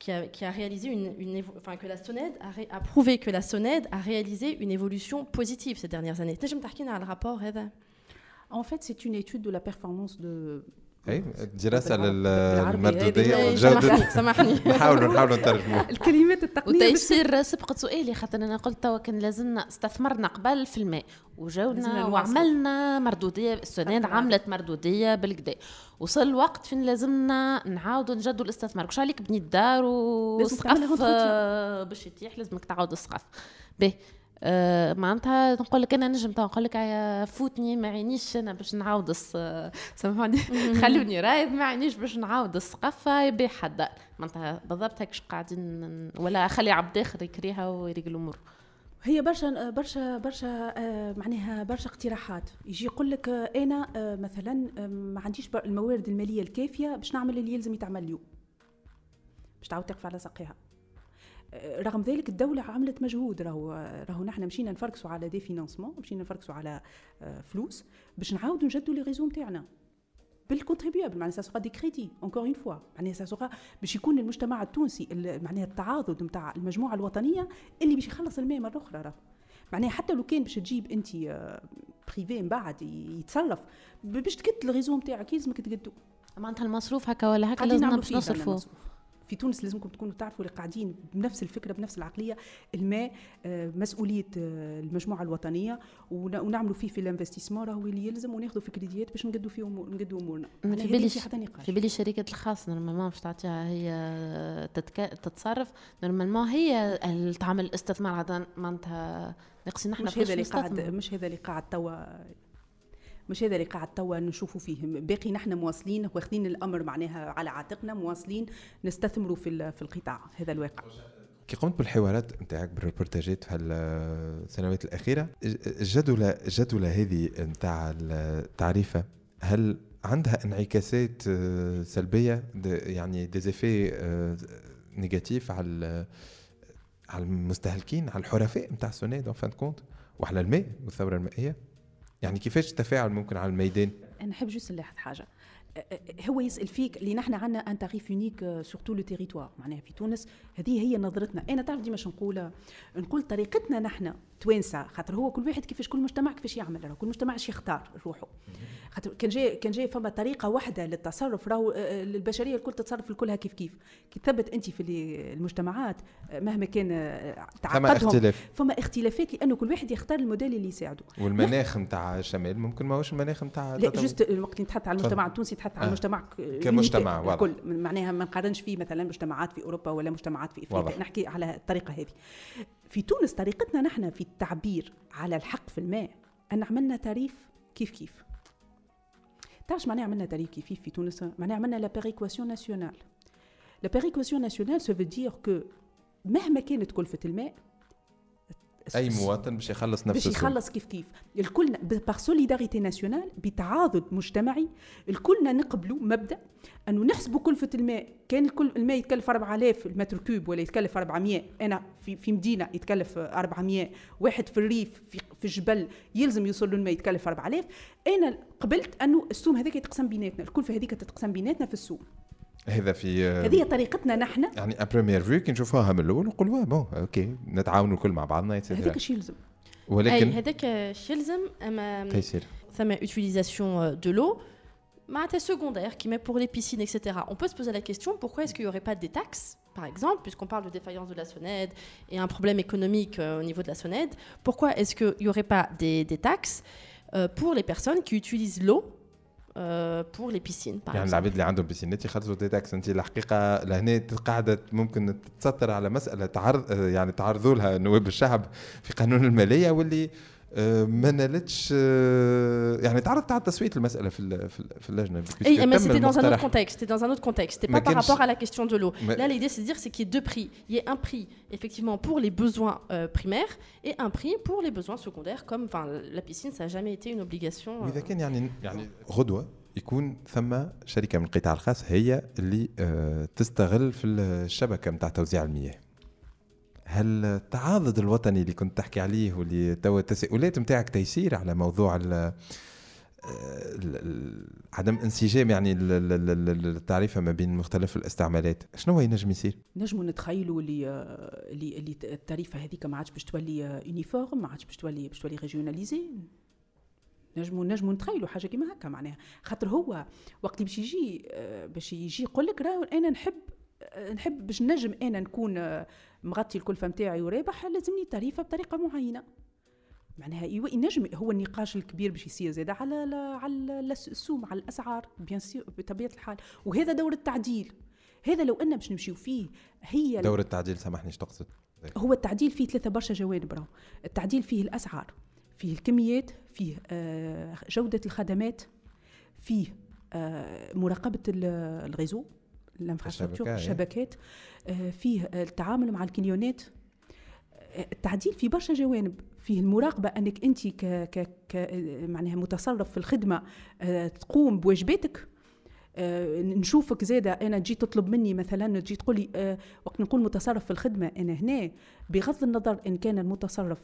qui a, réalisé une, enfin, que la SONED a, prouvé que la SONED a réalisé une évolution positive ces dernières années. le rapport, En fait, c'est une étude de la performance de, دراسه إيه، للمردوديه إيه، سامحني [laughs] سامحني نحاولوا نحاولوا نترجموا [laughs] الكلمات التقنيه وتيسير سبقت سؤالي خاطر انا قلت توا كان لازمنا استثمرنا قبل في الماء وجاونا وعملنا مردوديه السنان عملت مردوديه بالكدا وصل الوقت فين لازمنا نعاودوا نجدوا الاستثمار واش عليك بنيت دار وسقف باش يطيح لازمك تعاود السقف باهي آه، معناتها نقول لك انا نجم نقول لك فوتني ما عينيش انا باش نعاود سامحوني خلوني رايد ما عينيش باش نعاود السقفه يبي حد معناتها بالضبط هيك قاعدين ولا خلي عبد اخر يكريها ويريق الامور هي برشا برشا برشا آه، معناها برشا اقتراحات يجي يقول لك آه، انا مثلا ما عنديش الموارد الماليه الكافيه باش نعمل اللي يلزم يتعمل اليوم باش تعاود تقف على ساقيها رغم ذلك الدولة عملت مجهود راهو راهو نحن مشينا نفركسوا على دي فينانسمون مشينا نفركسوا على آه، فلوس باش نعاودوا نجدوا لي ريزو نتاعنا بالكونتريبيابل معناها سوغا دي كريدي اونكور اون فوا معناها سوغا باش يكون المجتمع التونسي معناها التعاضد نتاع المجموعه الوطنيه اللي باش يخلص الماء مره اخرى راه معناها حتى لو كان باش تجيب انت بريفي آه، من بعد يتصرف باش تقد الريزو نتاعك يلزمك تقدو معناتها المصروف هكا ولا هكا لازم باش نصرفوه في تونس لازمكم تكونوا تعرفوا اللي قاعدين بنفس الفكره بنفس العقليه الماء آه، مسؤوليه آه، المجموعه الوطنيه ونعملوا فيه في الانفستيسمون راهو اللي يلزم وناخذوا في كريديات باش نقدوا فيه نقدوا امورنا في بالي في بالي الشركات الخاصه نورمالمون باش تعطيها هي تتك... تتصرف نورمالمون هي اللي تعمل الاستثمار معناتها ناقصين نحن مش هذا اللي قاعد مش هذا اللي قاعد توا مش هذا اللي قاعد توا نشوفوا فيه باقي نحن مواصلين واخذين الامر معناها على عاتقنا مواصلين نستثمروا في في القطاع هذا الواقع كي قمت بالحوارات نتاعك بالريبورتاجات في السنوات الاخيره الجدوله الجدوله هذه نتاع التعريفه هل عندها انعكاسات آه، سلبيه يعني ديزيفي نيجاتيف آه، على على المستهلكين على الحرفاء نتاع السوني اون فان كونت وعلى الماء والثوره المائيه يعني كيفاش التفاعل ممكن على الميدان نحب جوست نلاحظ حاجه أه، أه، هو يسال فيك اللي نحن عندنا ان تاريف يونيك سورتو لو تيريتوار معناها في تونس هذه هي نظرتنا انا تعرف ديما نقول نقول طريقتنا نحن توانسه خاطر هو كل واحد كيفاش كل مجتمع كيفاش يعمل كل مجتمع اش يختار روحه خاطر كان جاي كان جاي فما طريقه واحده للتصرف راهو البشريه آه، الكل تتصرف الكلها كيف كيف كي تثبت انت في المجتمعات مهما كان تعقدهم فما اختلاف فما اختلافات لانه كل واحد يختار الموديل اللي يساعده والمناخ نتاع الشمال ممكن ماهوش المناخ نتاع لا جست الوقت اللي نتحدث على المجتمع التونسي بتحدث عن آه. مجتمع كمجتمع واضح. الكل معناها ما نقارنش فيه مثلا مجتمعات في اوروبا ولا مجتمعات في افريقيا نحكي على الطريقه هذه في تونس طريقتنا نحن في التعبير على الحق في الماء ان عملنا تعريف كيف كيف تعرف معناها عملنا تعريف كيف كيف في تونس معناها عملنا لا بيريكواسيون ناسيونال لا بيريكواسيون ناسيونال سو فو دير كو مهما كانت كلفه الماء اي مواطن باش يخلص نفسه باش يخلص كيف كيف الكلنا باغ سوليداريتي ناسيونال بتعاضد مجتمعي الكلنا نقبلوا مبدا انه نحسبوا كلفه الماء كان الكل الماء يتكلف 4000 المتر كوب ولا يتكلف 400 انا في في مدينه يتكلف 400 واحد في الريف في, في جبل يلزم يوصل له الماء يتكلف 4000 انا قبلت انه السوم هذاك يتقسم بيناتنا الكلفه هذيك تتقسم بيناتنا في السوم هذا في هذه طريقتنا نحن يعني on dit bon, ok, on مع بعضنا يلزم ولكن هذاك الشيء يلزم utilisation de l'eau c'est secondaire qui met pour les piscines etc. On peut se poser la question pourquoi est-ce qu'il n'y aurait pas des taxes par exemple, puisqu'on parle de défaillance de la sonnette et un problème économique euh, au niveau de la sonnette, pourquoi est-ce qu'il n'y aurait pas des, taxes euh, pour les personnes qui utilisent l'eau بور لي بيسين يعني العباد اللي عندهم بيسينات يخلصوا تيتاكس انت الحقيقه لهنا قاعده ممكن تتستر على مساله تعرض يعني تعرضوا لها نواب الشعب في قانون الماليه واللي mais c'était dans un autre contexte c'était dans pas par rapport à la question de l'eau là l'idée c'est de dire c'est qu'il y a deux prix il y a un prix effectivement pour les besoins euh, primaires et un prix pour les besoins secondaires comme enfin la piscine ça n'a jamais été une obligation هل التعاضد الوطني اللي كنت تحكي عليه واللي توا التساؤلات نتاعك تيسير على موضوع عدم انسجام يعني التعريفة ما بين مختلف الاستعمالات شنو هي ينجم يصير نجم نتخيلوا اللي اللي التعريفه هذيك ما عادش باش تولي يونيفورم ما عادش باش تولي باش تولي ريجيوناليزي نجم نجم نتخيلوا حاجه كيما هكا معناها خاطر هو وقت اللي باش يجي باش يجي يقول لك راه انا نحب نحب باش نجم انا نكون آه، مغطي الكلفه نتاعي ورابح لازمني التريفه بطريقه معينه معناها ايوا ينجم هو النقاش الكبير باش يصير زاد على على السوم على الاسعار بيان بطبيعه الحال وهذا دور التعديل هذا لو ان باش نمشيو فيه هي دور التعديل سامحني تقصد هو التعديل فيه ثلاثه برشا جوانب راه التعديل فيه الاسعار فيه الكميات فيه آه، جوده الخدمات فيه آه، مراقبه الغزو الانفراستراكشر الشبكات إيه. آه، فيه التعامل مع الكليونات آه، التعديل في برشا جوانب فيه المراقبة أنك أنت ك ك ك معناها متصرف في الخدمة آه، تقوم بواجباتك نشوفك زادة أنا تجي تطلب مني مثلا تجي تقول لي وقت نقول متصرف في الخدمة أنا هنا بغض النظر إن كان المتصرف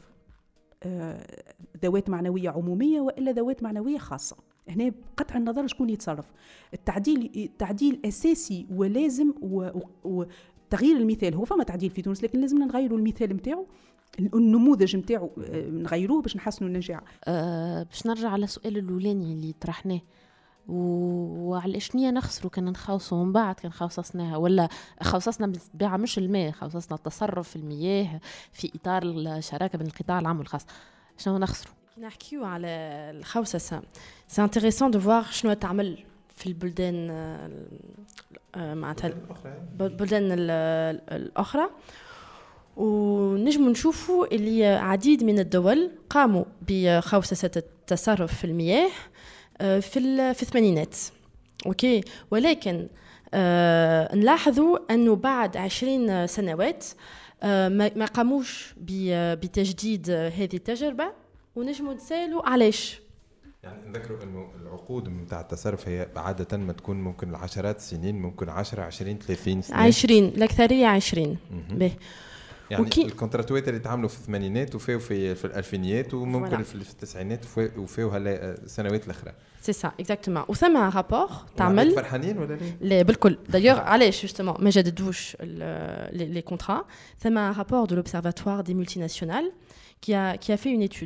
ذوات معنوية عمومية وإلا ذوات معنوية خاصة هنا بقطع النظر شكون يتصرف التعديل التعديل اساسي ولازم وتغيير المثال هو فما تعديل في تونس لكن لازمنا نغيروا المثال نتاعو النموذج نتاعو آه، نغيروه باش نحسنوا النجاعه أه باش نرجع على السؤال الاولاني اللي طرحناه وعلى شنيا نخسروا كان نخوصوا من بعد كان خوصصناها ولا خوصصنا بالطبيعه مش الماء خوصصنا التصرف في المياه في اطار الشراكه بين القطاع العام والخاص شنو نخسروا نحكيو على الخوسسة سي انتريسون دو فوار شنو تعمل في البلدان آه، آه، معناتها البلدان الأخرى يعني. ونجم نشوفوا اللي عديد من الدول قاموا بخوسسة التصرف في المياه آه، في في الثمانينات اوكي ولكن آه نلاحظوا انه بعد عشرين سنوات ما قاموش بتجديد هذه التجربه ونجموا تسالوا علاش يعني نذكروا انه العقود نتاع التصرف هي عاده ما تكون ممكن العشرات السنين ممكن 10 20 30 سنه 20 الاكثريه 20 به يعني وكي... الكونتراتوات اللي تعملوا في الثمانينات وفاو في في الالفينيات وممكن ولا. في التسعينات وفاو هلا السنوات آه، الاخرى سي سا اكزاكتومون وثما رابور تعمل فرحانين ولا لا؟ لا بالكل دايوغ علاش جوستومون ما جددوش لي كونترا ثما رابور دو لوبسيرفاتوار دي مولتي ناسيونال كي a, qui a fait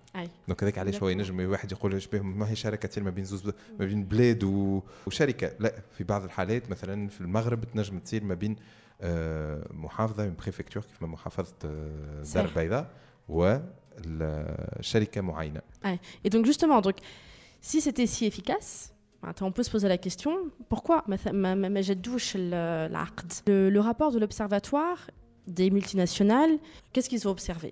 أي. دونك هذاك علاش هو ينجم واحد يقول اشبه ما هي شراكه ما بين زوز ما بين بلاد و... وشركه لا في بعض الحالات مثلا في المغرب تنجم تصير ما بين محافظه من بريفكتور كيف محافظه الدار البيضاء والشركه معينه أي. et donc justement donc si c'était si efficace on peut se poser la question pourquoi le rapport de l'observatoire des multinationales qu'est-ce qu'ils ont observé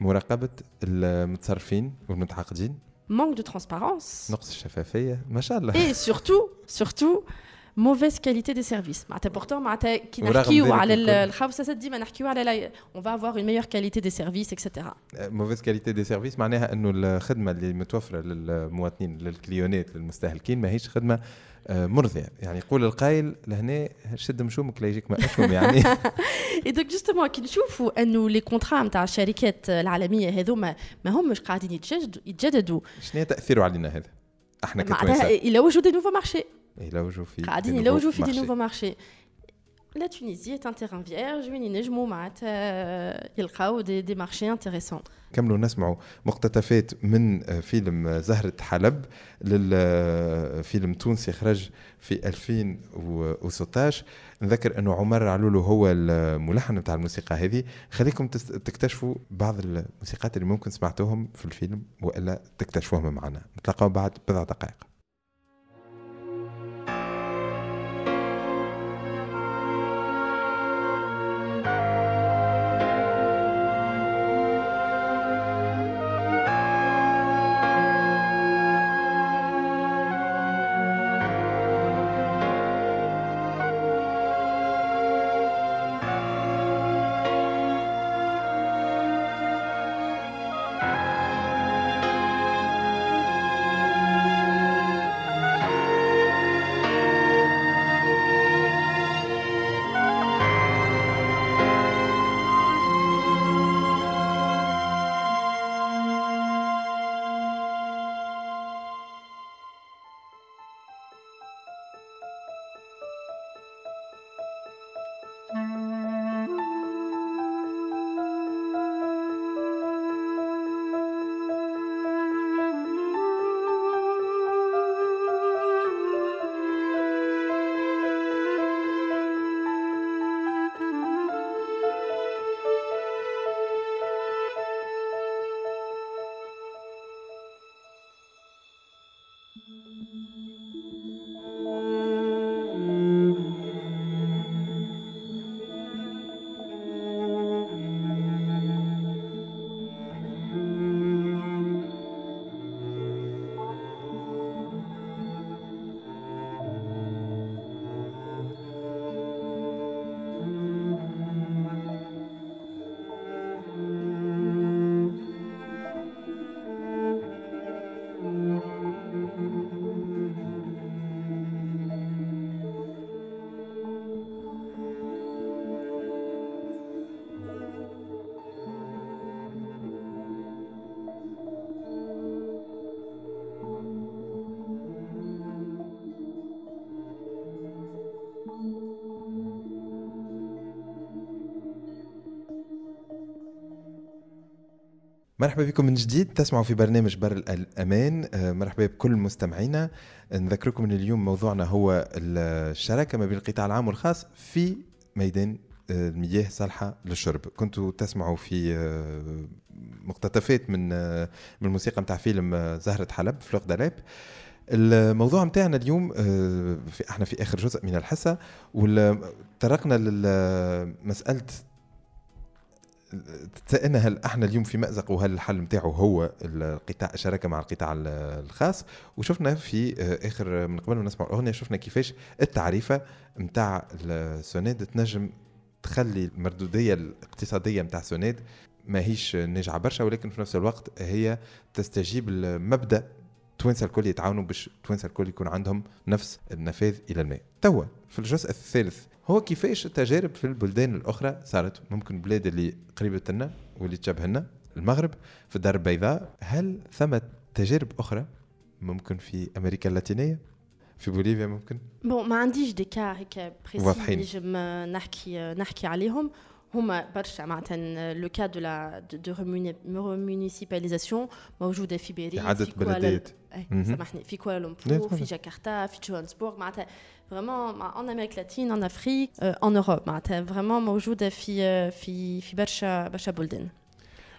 مراقبه المتصرفين والمتعاقدين مانك دو ترونسبارونس نقص الشفافيه ما شاء الله اي سورتو سورتو موفيز كاليتي دي سيرفيس معناتها pourtant معناتها كي نحكيو على الخبصه ديما نحكيو على on va avoir اون ميور كاليتي دي سيرفيس etc موفيز كاليتي دي سيرفيس معناها انه الخدمه اللي متوفره للمواطنين للكليونات للمستهلكين ماهيش خدمه أه، مرضيه يعني يقول القائل لهنا شد مشومك لا يجيك ما اشوم يعني اي دوك جوستومون كي نشوفوا انه لي كونترا نتاع الشركات العالميه هذوما ما همش قاعدين يتجددوا شنو تاثيره علينا هذا احنا كتوانسه الى وجود نوفا مارشي يلوجوا في قاعدين يلوجوا في دي نوفو مارشي لا تونيزي est un terrain vierge وين ينجموا معناتها يلقاو دي, دي مارشي انتريسون كملوا نسمعوا مقتطفات من آه، فيلم زهرة حلب للفيلم آه، تونسي خرج في 2016 نذكر انه عمر علولو هو الملحن بتاع الموسيقى هذه خليكم تكتشفوا بعض الموسيقات اللي ممكن سمعتوهم في الفيلم والا تكتشفوهم معنا نتلاقاو بعد بضع دقائق مرحبا بكم من جديد تسمعوا في برنامج بر الأمان آه، مرحبا بكل مستمعينا نذكركم أن اليوم موضوعنا هو الشراكة ما بين القطاع العام والخاص في ميدان آه، المياه صالحة للشرب كنتوا تسمعوا في آه، مقتطفات من من الموسيقى نتاع فيلم زهرة حلب فلوغ دالاب الموضوع نتاعنا اليوم في احنا في اخر جزء من الحصه وتطرقنا لمساله تسألنا هل احنا اليوم في مأزق وهل الحل نتاعو هو القطاع الشراكه مع القطاع الخاص وشفنا في آه، اخر من قبل ما نسمع الاغنيه شفنا كيفاش التعريفه نتاع السوناد تنجم تخلي المردوديه الاقتصاديه نتاع السوناد ماهيش ناجعه برشا ولكن في نفس الوقت هي تستجيب لمبدا التوانسه الكل يتعاونوا باش التوانسه الكل يكون عندهم نفس النفاذ الى الماء توا في الجزء الثالث هو كيفاش التجارب في البلدان الاخرى صارت ممكن بلاد اللي قريبه لنا واللي تشبه لنا المغرب في الدار البيضاء هل ثمة تجارب اخرى ممكن في امريكا اللاتينيه في بوليفيا ممكن بون ما عنديش ديكا هيك بريسي نجم نحكي نحكي عليهم هما برشا معناتها لو كا دو لا دو ريمونيسيباليزاسيون موجوده في بيري في عدد بلدات ايه سامحني في كوالالمبور في جاكرتا في جوهانسبورغ معناتها فريمون مع ان امريك لاتين ان افريك ان اوروب معناتها فريمون موجوده في آه، في في برشا برشا بلدان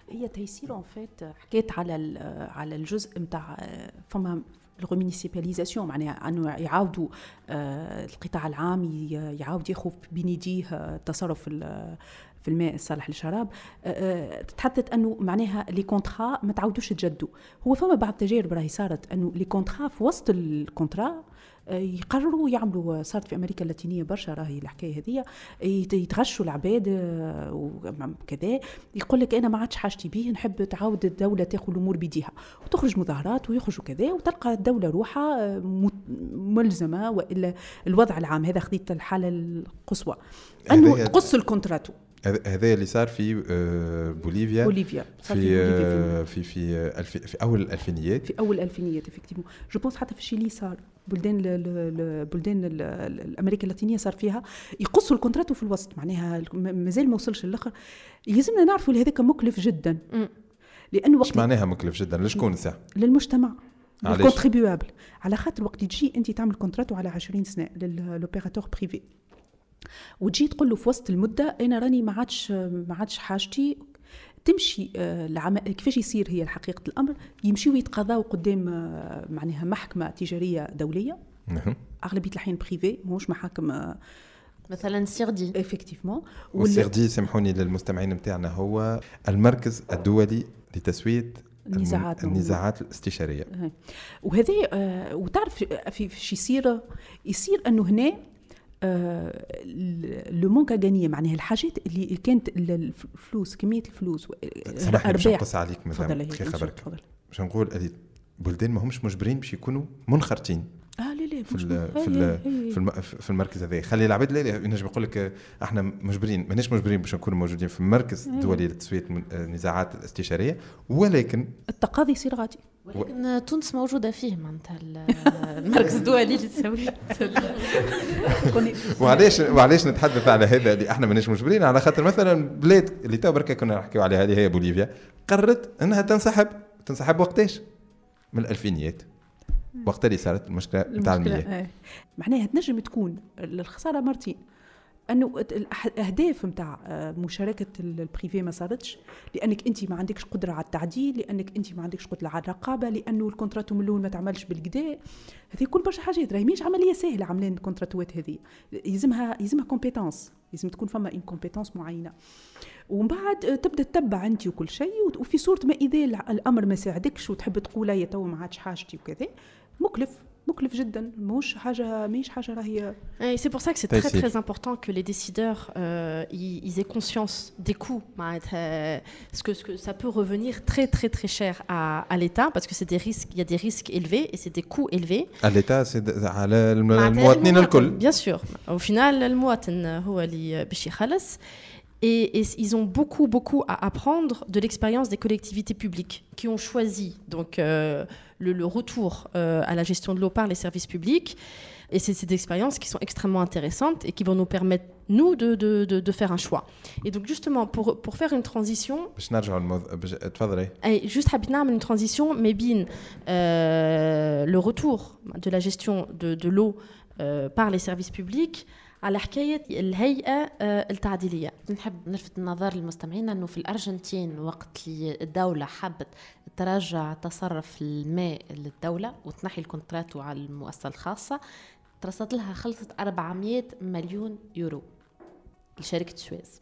هي تيسير ان فيت حكيت على آه، على الجزء نتاع آه، فما الغومينيسيباليزاسيون معناها انه يعاودوا القطاع العام يعاود ياخذ بين يديه التصرف في الماء الصالح للشراب آه، آه، تحدثت انه معناها لي كونترا ما تعاودوش تجدوا هو فما بعض التجارب راهي صارت انه لي كونترا في وسط الكونترا آه، يقرروا يعملوا صارت في امريكا اللاتينيه برشا راهي الحكايه هذيا يتغشوا العباد وكذا يقول لك انا ما عادش حاجتي بيه نحب تعاود الدوله تاخذ الامور بيديها وتخرج مظاهرات ويخرجوا كذا وتلقى الدوله روحها ملزمه والا الوضع العام هذا خذيت الحاله القصوى انه تقص الكونتراتو هذا اللي صار في آه، بوليفيا بوليفيا في في آه، في, في, آه، في اول الالفينيات في اول الالفينيات افكتيفون جو بونس حتى في الشيلي صار بلدان البلدان الامريكا اللاتينيه صار فيها يقصوا الكونتراتو في الوسط معناها مازال ما وصلش للاخر يلزمنا نعرفوا هذاك مكلف جدا لان وقت معناها مكلف جدا لشكون ساعه للمجتمع الكونتريبيوابل على خاطر وقت تجي انت تعمل كونتراتو على 20 سنه للاوبيراتور بريفي وتجي تقول له في وسط المده انا راني ما عادش ما عادش حاجتي تمشي آه، العم... كيفاش يصير هي حقيقه الامر يمشي يتقاضاو قدام آه، معناها محكمه تجاريه دوليه نعم. اغلبيه الحين بريفي ماهوش محاكم مثلا سيردي افكتيفمون والسيردي سامحوني للمستمعين نتاعنا هو المركز الدولي لتسويه النزاعات النزاعات الاستشاريه إيه. وهذا آه، وتعرف في شي يصير يصير انه هنا لو مونك غانيه معناها الحاجات اللي كانت الفلوس كميه الفلوس سامحني باش نقص عليك مثلا في خبرك باش نقول بلدان ماهمش مجبرين باش يكونوا منخرطين بالي آه، لا في في إيه، إيه. في, في المركز هذا خلي العباد لا ينجم يقول لك احنا مجبرين ماناش مجبرين باش نكونوا موجودين في المركز الدولي إيه. لتسويه النزاعات الاستشاريه ولكن التقاضي يصير غادي ولكن و... تونس موجوده فيه معناتها المركز الدولي للتسويه [laughs] وعلاش وعلاش نتحدث على هذا اللي احنا ماناش مجبرين على خاطر مثلا بلاد اللي تو بركا كنا نحكيو عليها اللي هي بوليفيا قررت انها تنسحب تنسحب وقتاش؟ من الالفينيات وقت اللي صارت المشكله نتاع المياه إيه. معناها تنجم تكون الخساره مرتين انه الاهداف نتاع آه، مشاركه البريفي ما صارتش لانك انت ما عندكش قدره على التعديل لانك انت ما عندكش قدره على الرقابه لانه الكونترات من الاول ما تعملش بالكدا هذه كل برشا حاجات راهي مش عمليه سهله عاملين الكونتراتوات هذه يلزمها يلزمها كومبيتونس لازم تكون فما ان كومبيتونس معينه ومن بعد آه، تبدا تتبع انت وكل شيء وفي صوره ما اذا الامر ما ساعدكش وتحب تقول يا تو ما عادش حاجتي وكذا Euh. Et c'est pour ça que c'est très très important que les décideurs euh, aient conscience des coûts, parce euh, que, ça peut revenir très très très cher à, l'État, parce que c'est des il y a des risques élevés et c'est des coûts élevés. À l'État, c'est le Bien sûr, au final, le et, et, ils ont beaucoup beaucoup à apprendre de l'expérience des collectivités publiques qui ont choisi donc le, retour euh, à la gestion de l'eau par les services publics. Et c'est ces expériences qui sont extrêmement intéressantes et qui vont nous permettre, nous, de, faire un choix. Et donc, justement, pour, faire une transition. Juste une transition, mais bien euh, le retour de la gestion de, l'eau euh, par les services publics على حكاية الهيئة آه، التعديلية نحب نلفت النظر للمستمعين أنه في الأرجنتين وقت الدولة حبت ترجع تصرف الماء للدولة وتنحي الكونترات على المؤسسة الخاصة ترصد لها خلصت 400 مليون يورو لشركة سويس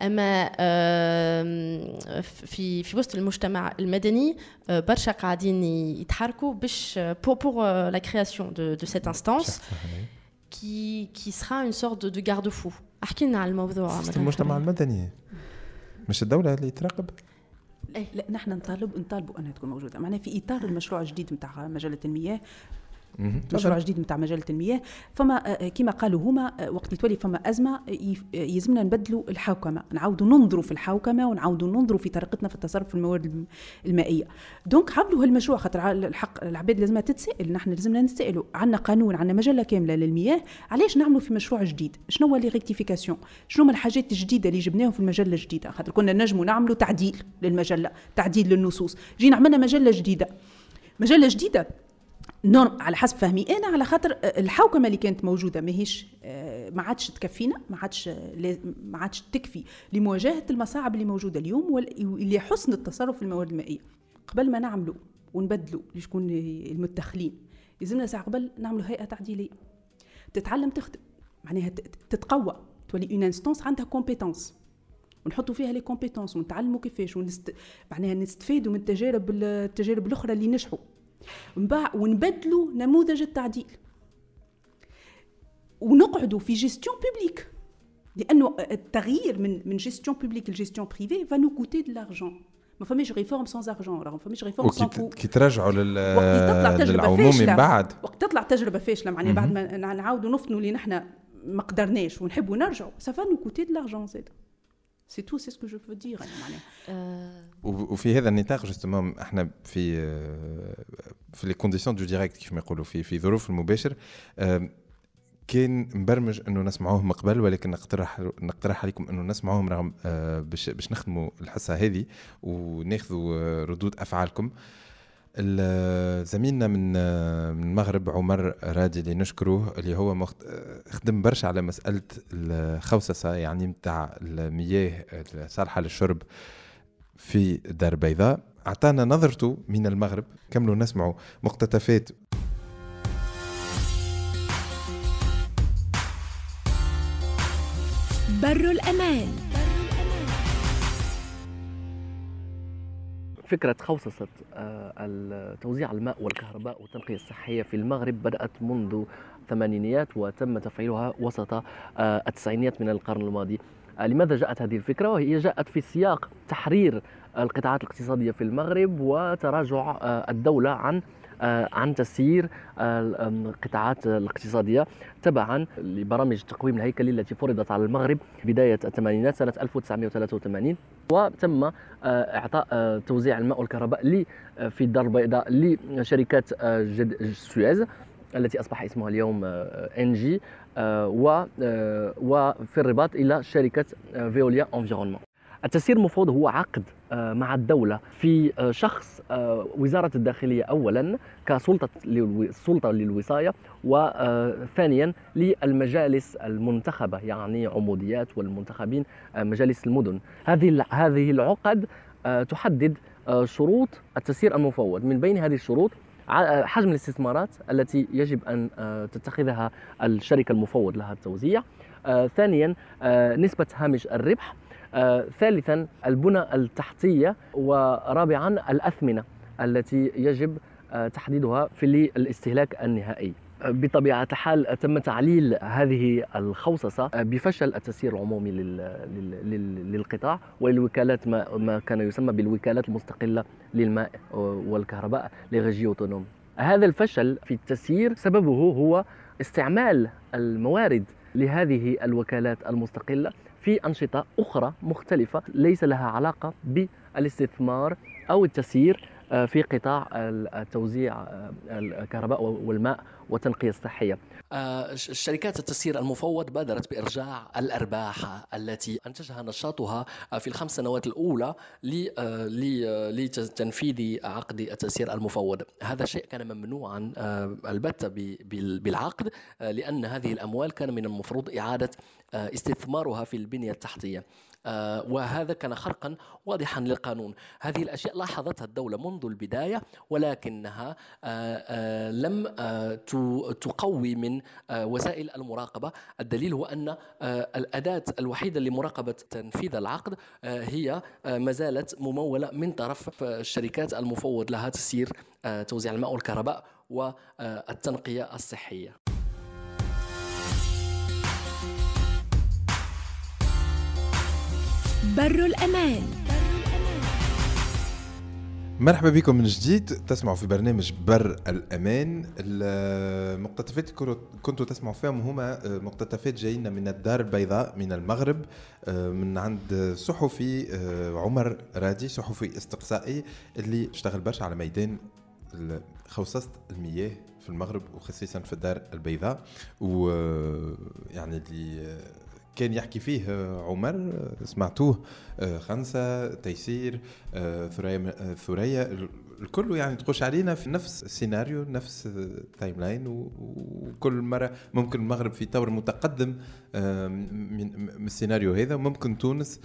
اما في في وسط المجتمع المدني آه، برشا قاعدين يتحركوا باش بور لا كرياسيون دو دو سيت انستانس كي كي سرا اون سورت دو غارد فو احكي لنا على الموضوع المجتمع المدني مش الدوله اللي تراقب إيه، لا نحن نطالب نطالبوا انها تكون موجوده معناها في اطار المشروع الجديد نتاع مجله المياه مشروع جديد نتاع مجله المياه فما آه، كما قالوا هما آه، وقت اللي تولي فما ازمه آه، يلزمنا نبدلوا الحوكمه نعاودوا ننظروا في الحوكمه ونعاودوا ننظروا في طريقتنا في التصرف في الموارد المائيه دونك عملوا هالمشروع خاطر الحق العباد لازمها تتسائل نحن لازمنا نتسائلوا عندنا قانون عندنا مجله كامله للمياه علاش نعملوا في مشروع جديد شنو هو لي ريكتيفيكاسيون شنو هما الحاجات الجديده اللي جبناهم في المجله الجديده خاطر كنا نجموا نعملوا تعديل للمجله تعديل للنصوص جينا عملنا مجله جديده مجله جديده نورم على حسب فهمي انا على خاطر آه، الحوكمه اللي كانت موجوده ماهيش آه، ما عادش تكفينا ما عادش آه، ما عادش تكفي لمواجهه المصاعب اللي موجوده اليوم ولحسن التصرف في الموارد المائيه قبل ما نعملوا ونبدلوا لشكون المتدخلين لازمنا ساعه قبل نعملوا هيئه تعديليه تتعلم تخدم معناها تتقوى تولي اون انستونس عندها كومبيتونس ونحطوا فيها لي كومبيتونس ونتعلموا كيفاش ونست... معناها نستفادوا من التجارب التجارب الاخرى اللي نجحوا ونبدلوا نموذج التعديل ونقعدوا في جيستيون بوبليك لانه التغيير من من جيستيون بوبليك لجيستيون بريفي فا نو كوتي دو لارجون ما فماش ريفورم سانز ارجون راه ما فماش ريفورم سانز ارجون كي ترجعوا لل للعموم من بعد وقت تطلع تجربه فاشله معناها بعد ما نعاودوا نفطنوا اللي نحن ما قدرناش ونحبوا نرجعوا سافا نو كوتي دو لارجون زاد سي تو سي سكو جو بو دير معناها وفي هذا النطاق جوستومون احنا في في لي كونديسيون دو ديريكت كيف ما يقولوا في في ظروف المباشر كان مبرمج انه نسمعوه من قبل ولكن نقترح نقترح عليكم انه نسمعوهم رغم آه، باش باش نخدموا الحصه هذه وناخذوا آه، ردود افعالكم آه زميلنا من من المغرب عمر رادي اللي نشكره اللي هو مخت... خدم برشا على مساله الخوصصه يعني نتاع المياه الصالحه للشرب في دار بيضاء اعطانا نظرته من المغرب كملوا نسمعوا مقتطفات بر الأمان فكرة خوصصة آه، توزيع الماء والكهرباء والتنقية الصحية في المغرب بدأت منذ الثمانينيات وتم تفعيلها وسط آه، التسعينيات من القرن الماضي آه، لماذا جاءت هذه الفكرة؟ وهي جاءت في سياق تحرير القطاعات الاقتصادية في المغرب وتراجع الدولة عن آه، عن تسيير آه، القطاعات الاقتصادية تبعا لبرامج تقويم الهيكلي التي فرضت على المغرب بداية الثمانينات سنة 1983 وتم آه، إعطاء توزيع الماء والكهرباء في الدار البيضاء لشركات جد سويز التي اصبح اسمها اليوم ان و وفي الرباط الى شركه فيوليا انفيرونمون التسيير المفروض هو عقد آه، مع الدولة في آه، شخص آه، وزارة الداخلية أولا كسلطة السلطة للوصاية وثانيا للمجالس المنتخبة يعني عموديات والمنتخبين مجالس المدن هذه هذه العقد تحدد شروط التسيير المفوض من بين هذه الشروط حجم الاستثمارات التي يجب ان تتخذها الشركه المفوض لها التوزيع ثانيا نسبه هامش الربح آه، ثالثا البنى التحتية ورابعا الأثمنة التي يجب آه، تحديدها في الاستهلاك النهائي آه، بطبيعة الحال تم تعليل هذه الخوصصة بفشل التسيير العمومي للقطاع والوكالات ما كان يسمى بالوكالات المستقلة للماء والكهرباء لغجي أوتونوم هذا الفشل في التسيير سببه هو استعمال الموارد لهذه الوكالات المستقلة في أنشطة أخرى مختلفة ليس لها علاقة بالاستثمار أو التسيير آه، في قطاع توزيع آه، الكهرباء والماء والتنقية الصحية آه، شركات التسيير المفوض بادرت بإرجاع الأرباح التي أنتجها نشاطها في الخمس سنوات الأولى لتنفيذ عقد التسيير المفوض هذا الشيء كان ممنوعا البتة بالعقد لأن هذه الأموال كان من المفروض إعادة استثمارها في البنية التحتية آه، وهذا كان خرقا واضحا للقانون هذه الأشياء لاحظتها الدولة منذ البداية ولكنها آه، آه، لم تقوي من وسائل المراقبة الدليل هو أن الأداة الوحيدة لمراقبة تنفيذ العقد هي ما زالت ممولة من طرف الشركات المفوض لها تسير توزيع الماء والكهرباء والتنقية الصحية بر الأمان مرحبا بكم من جديد تسمعوا في برنامج بر الامان المقتطفات اللي كنتوا تسمعوا فيهم هما آه، مقتطفات جايين من الدار البيضاء من المغرب آه، من عند صحفي آه، عمر رادي صحفي استقصائي اللي اشتغل برشا على ميدان خصصة المياه في المغرب وخصيصا في الدار البيضاء ويعني اللي كان يحكي فيه آه، عمر آه، سمعتوه خمسة آه، تيسير ثريا ثريا الكل يعني تقوش علينا في نفس السيناريو نفس التايم لاين وكل مره ممكن المغرب في طور متقدم من السيناريو هذا وممكن تونس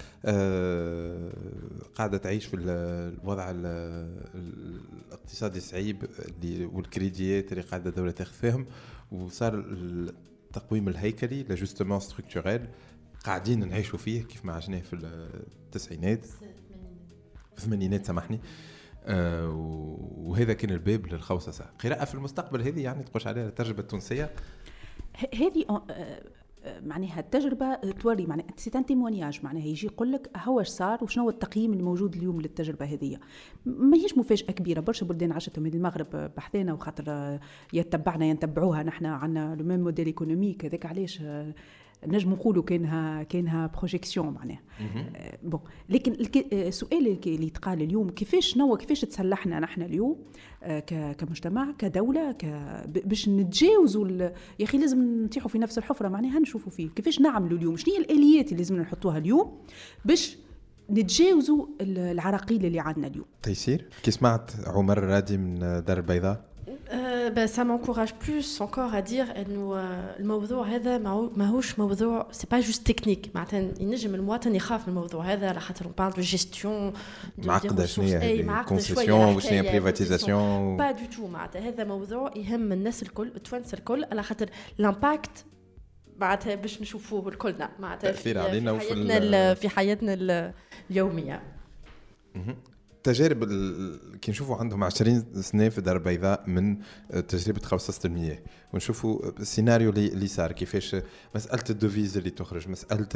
قاعده تعيش في الوضع الاقتصادي الصعيب والكريديات اللي قاعده الدوله تاخذ فيهم وصار التقويم الهيكلي لا جوستومون ستركتوريل قاعدين نعيشوا فيه كيف ما عشناه في التسعينات في الثمانينات سامحني آه وهذا كان الباب للخوصصة قراءة في المستقبل هذه يعني تقولش عليها الترجمة التونسية هذه آه، آه، معناها التجربه آه، توري معناها سي ان تيمونياج معناها يجي يقول لك هو اش صار وشنو التقييم الموجود اليوم للتجربه هذه ماهيش مفاجاه كبيره برشا بلدان عاشت من المغرب بحثينا وخاطر يتبعنا ينتبعوها نحن عندنا لو ميم موديل ايكونوميك هذاك علاش نجم نقولوا كانها كانها بروجيكسيون معناها بون آه، لكن آه، السؤال اللي يتقال اليوم كيفاش نوا كيفاش تسلحنا نحن اليوم آه، كمجتمع كدوله باش نتجاوزوا يا اخي لازم نطيحوا في نفس الحفره معناها نشوفوا فيه كيفاش نعملوا اليوم شنو هي الاليات اللي لازم نحطوها اليوم باش نتجاوزوا العراقيل اللي عندنا اليوم تيسير كي سمعت عمر رادي من دار البيضاء Euh, ben, ça m'encourage plus encore à dire انه الموضوع هذا ماهوش موضوع سي با جوست تكنيك معناتها ينجم المواطن يخاف من الموضوع هذا على خاطر اون بارل دو جيستيون معقده شنو هي كونسيسيون وشنو هي بريفاتيزاسيون با دو تو معناتها هذا موضوع يهم الناس الكل التوانسه الكل على خاطر لامباكت معناتها باش نشوفوه الكلنا معناتها في حياتنا في حياتنا اليوميه التجارب كي نشوفوا عندهم 20 سنه في دار البيضاء من آه، تجربه خمسة المياه ونشوفوا السيناريو آه، اللي صار كيفاش مساله الدوفيز اللي تخرج مساله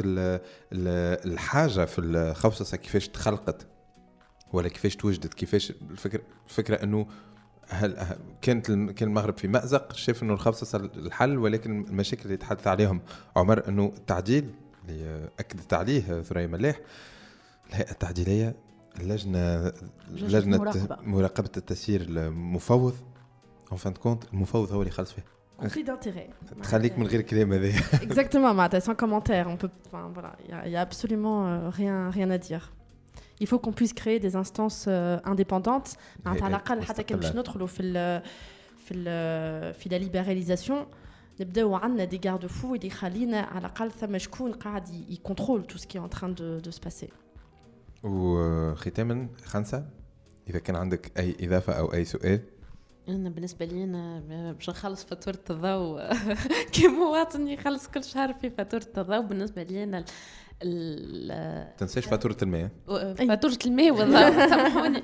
الحاجه في الخوصصه كيفاش تخلقت ولا كيفاش توجدت كيفاش الفكره الفكره انه هل كانت كان المغرب في مازق شاف انه الخبصه الحل ولكن المشاكل اللي تحدث عليهم عمر انه التعديل اللي اكدت عليه ثريا ملاح الهيئه التعديليه لجنه لجنة مراقبه, مراقبة التسيير المفوض اون فان كونت المفوض هو اللي فيه d'intérêt. [laughs] Exactement, sans commentaire. On peut, il n'y a, absolument euh, rien, à dire. Il faut qu'on puisse créer des instances euh, indépendantes. la libéralisation. نبداو a des garde-fous et des tout ce qui est en train de se passer. وختاما خمسة إذا كان عندك أي إضافة أو أي سؤال أنا بالنسبة لي أنا باش نخلص فاتورة الضوء [laughs] كمواطن يخلص كل شهر في فاتورة الضوء بالنسبة لي أنا تنساش فاتورة الماء فاتورة الماء والله أيوة. [laughs] سامحوني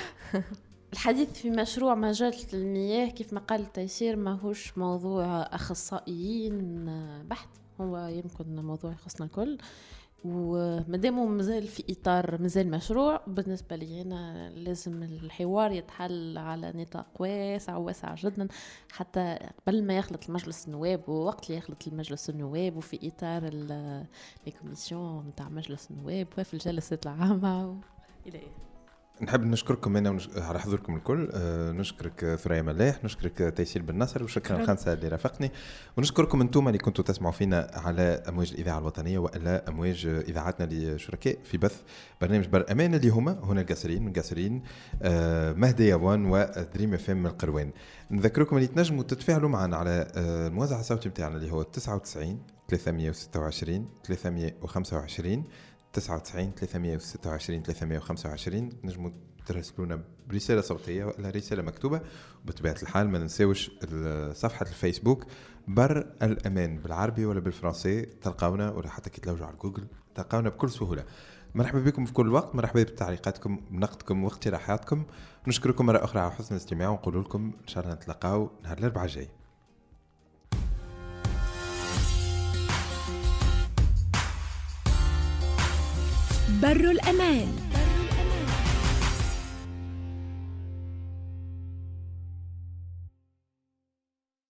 [laughs] الحديث في مشروع مجال المياه كيف ما قال تيسير ماهوش موضوع أخصائيين بحت هو يمكن موضوع يخصنا الكل ومادامو مازال في اطار مازال مشروع بالنسبه لي انا لازم الحوار يتحل على نطاق واسع واسع جدا حتى قبل ما يخلط المجلس النواب ووقت اللي يخلط المجلس النواب وفي اطار لي كوميسيون نتاع مجلس النواب وفي الجلسات العامه و... الى نحب نشكركم انا ونش... على آه، حضوركم الكل أه نشكرك ثريا ملاح نشكرك تيسير بن نصر وشكرا خمسه اللي رافقني ونشكركم انتم اللي كنتوا تسمعوا فينا على امواج الاذاعه الوطنيه والا امواج اذاعتنا لشركاء في بث برنامج بر امان اللي هما هنا القاسرين من القاسرين أه مهدي يوان ودريم اف ام القروان نذكركم اللي تنجموا تتفاعلوا معنا على آه، الموزع الصوتي بتاعنا اللي هو 99 326 325 99 326 325 نجموا ترسلونا برسالة صوتية ولا رسالة مكتوبة وبطبيعة الحال ما ننساوش صفحة الفيسبوك بر الأمان بالعربي ولا بالفرنسي تلقاونا ولا حتى كي تلوجوا على جوجل تلقاونا بكل سهولة مرحبا بكم في كل وقت مرحبا بتعليقاتكم بنقدكم واقتراحاتكم نشكركم مرة أخرى على حسن الاستماع ونقول لكم إن شاء الله نتلقاو نهار الأربعاء الجاي بر الأمان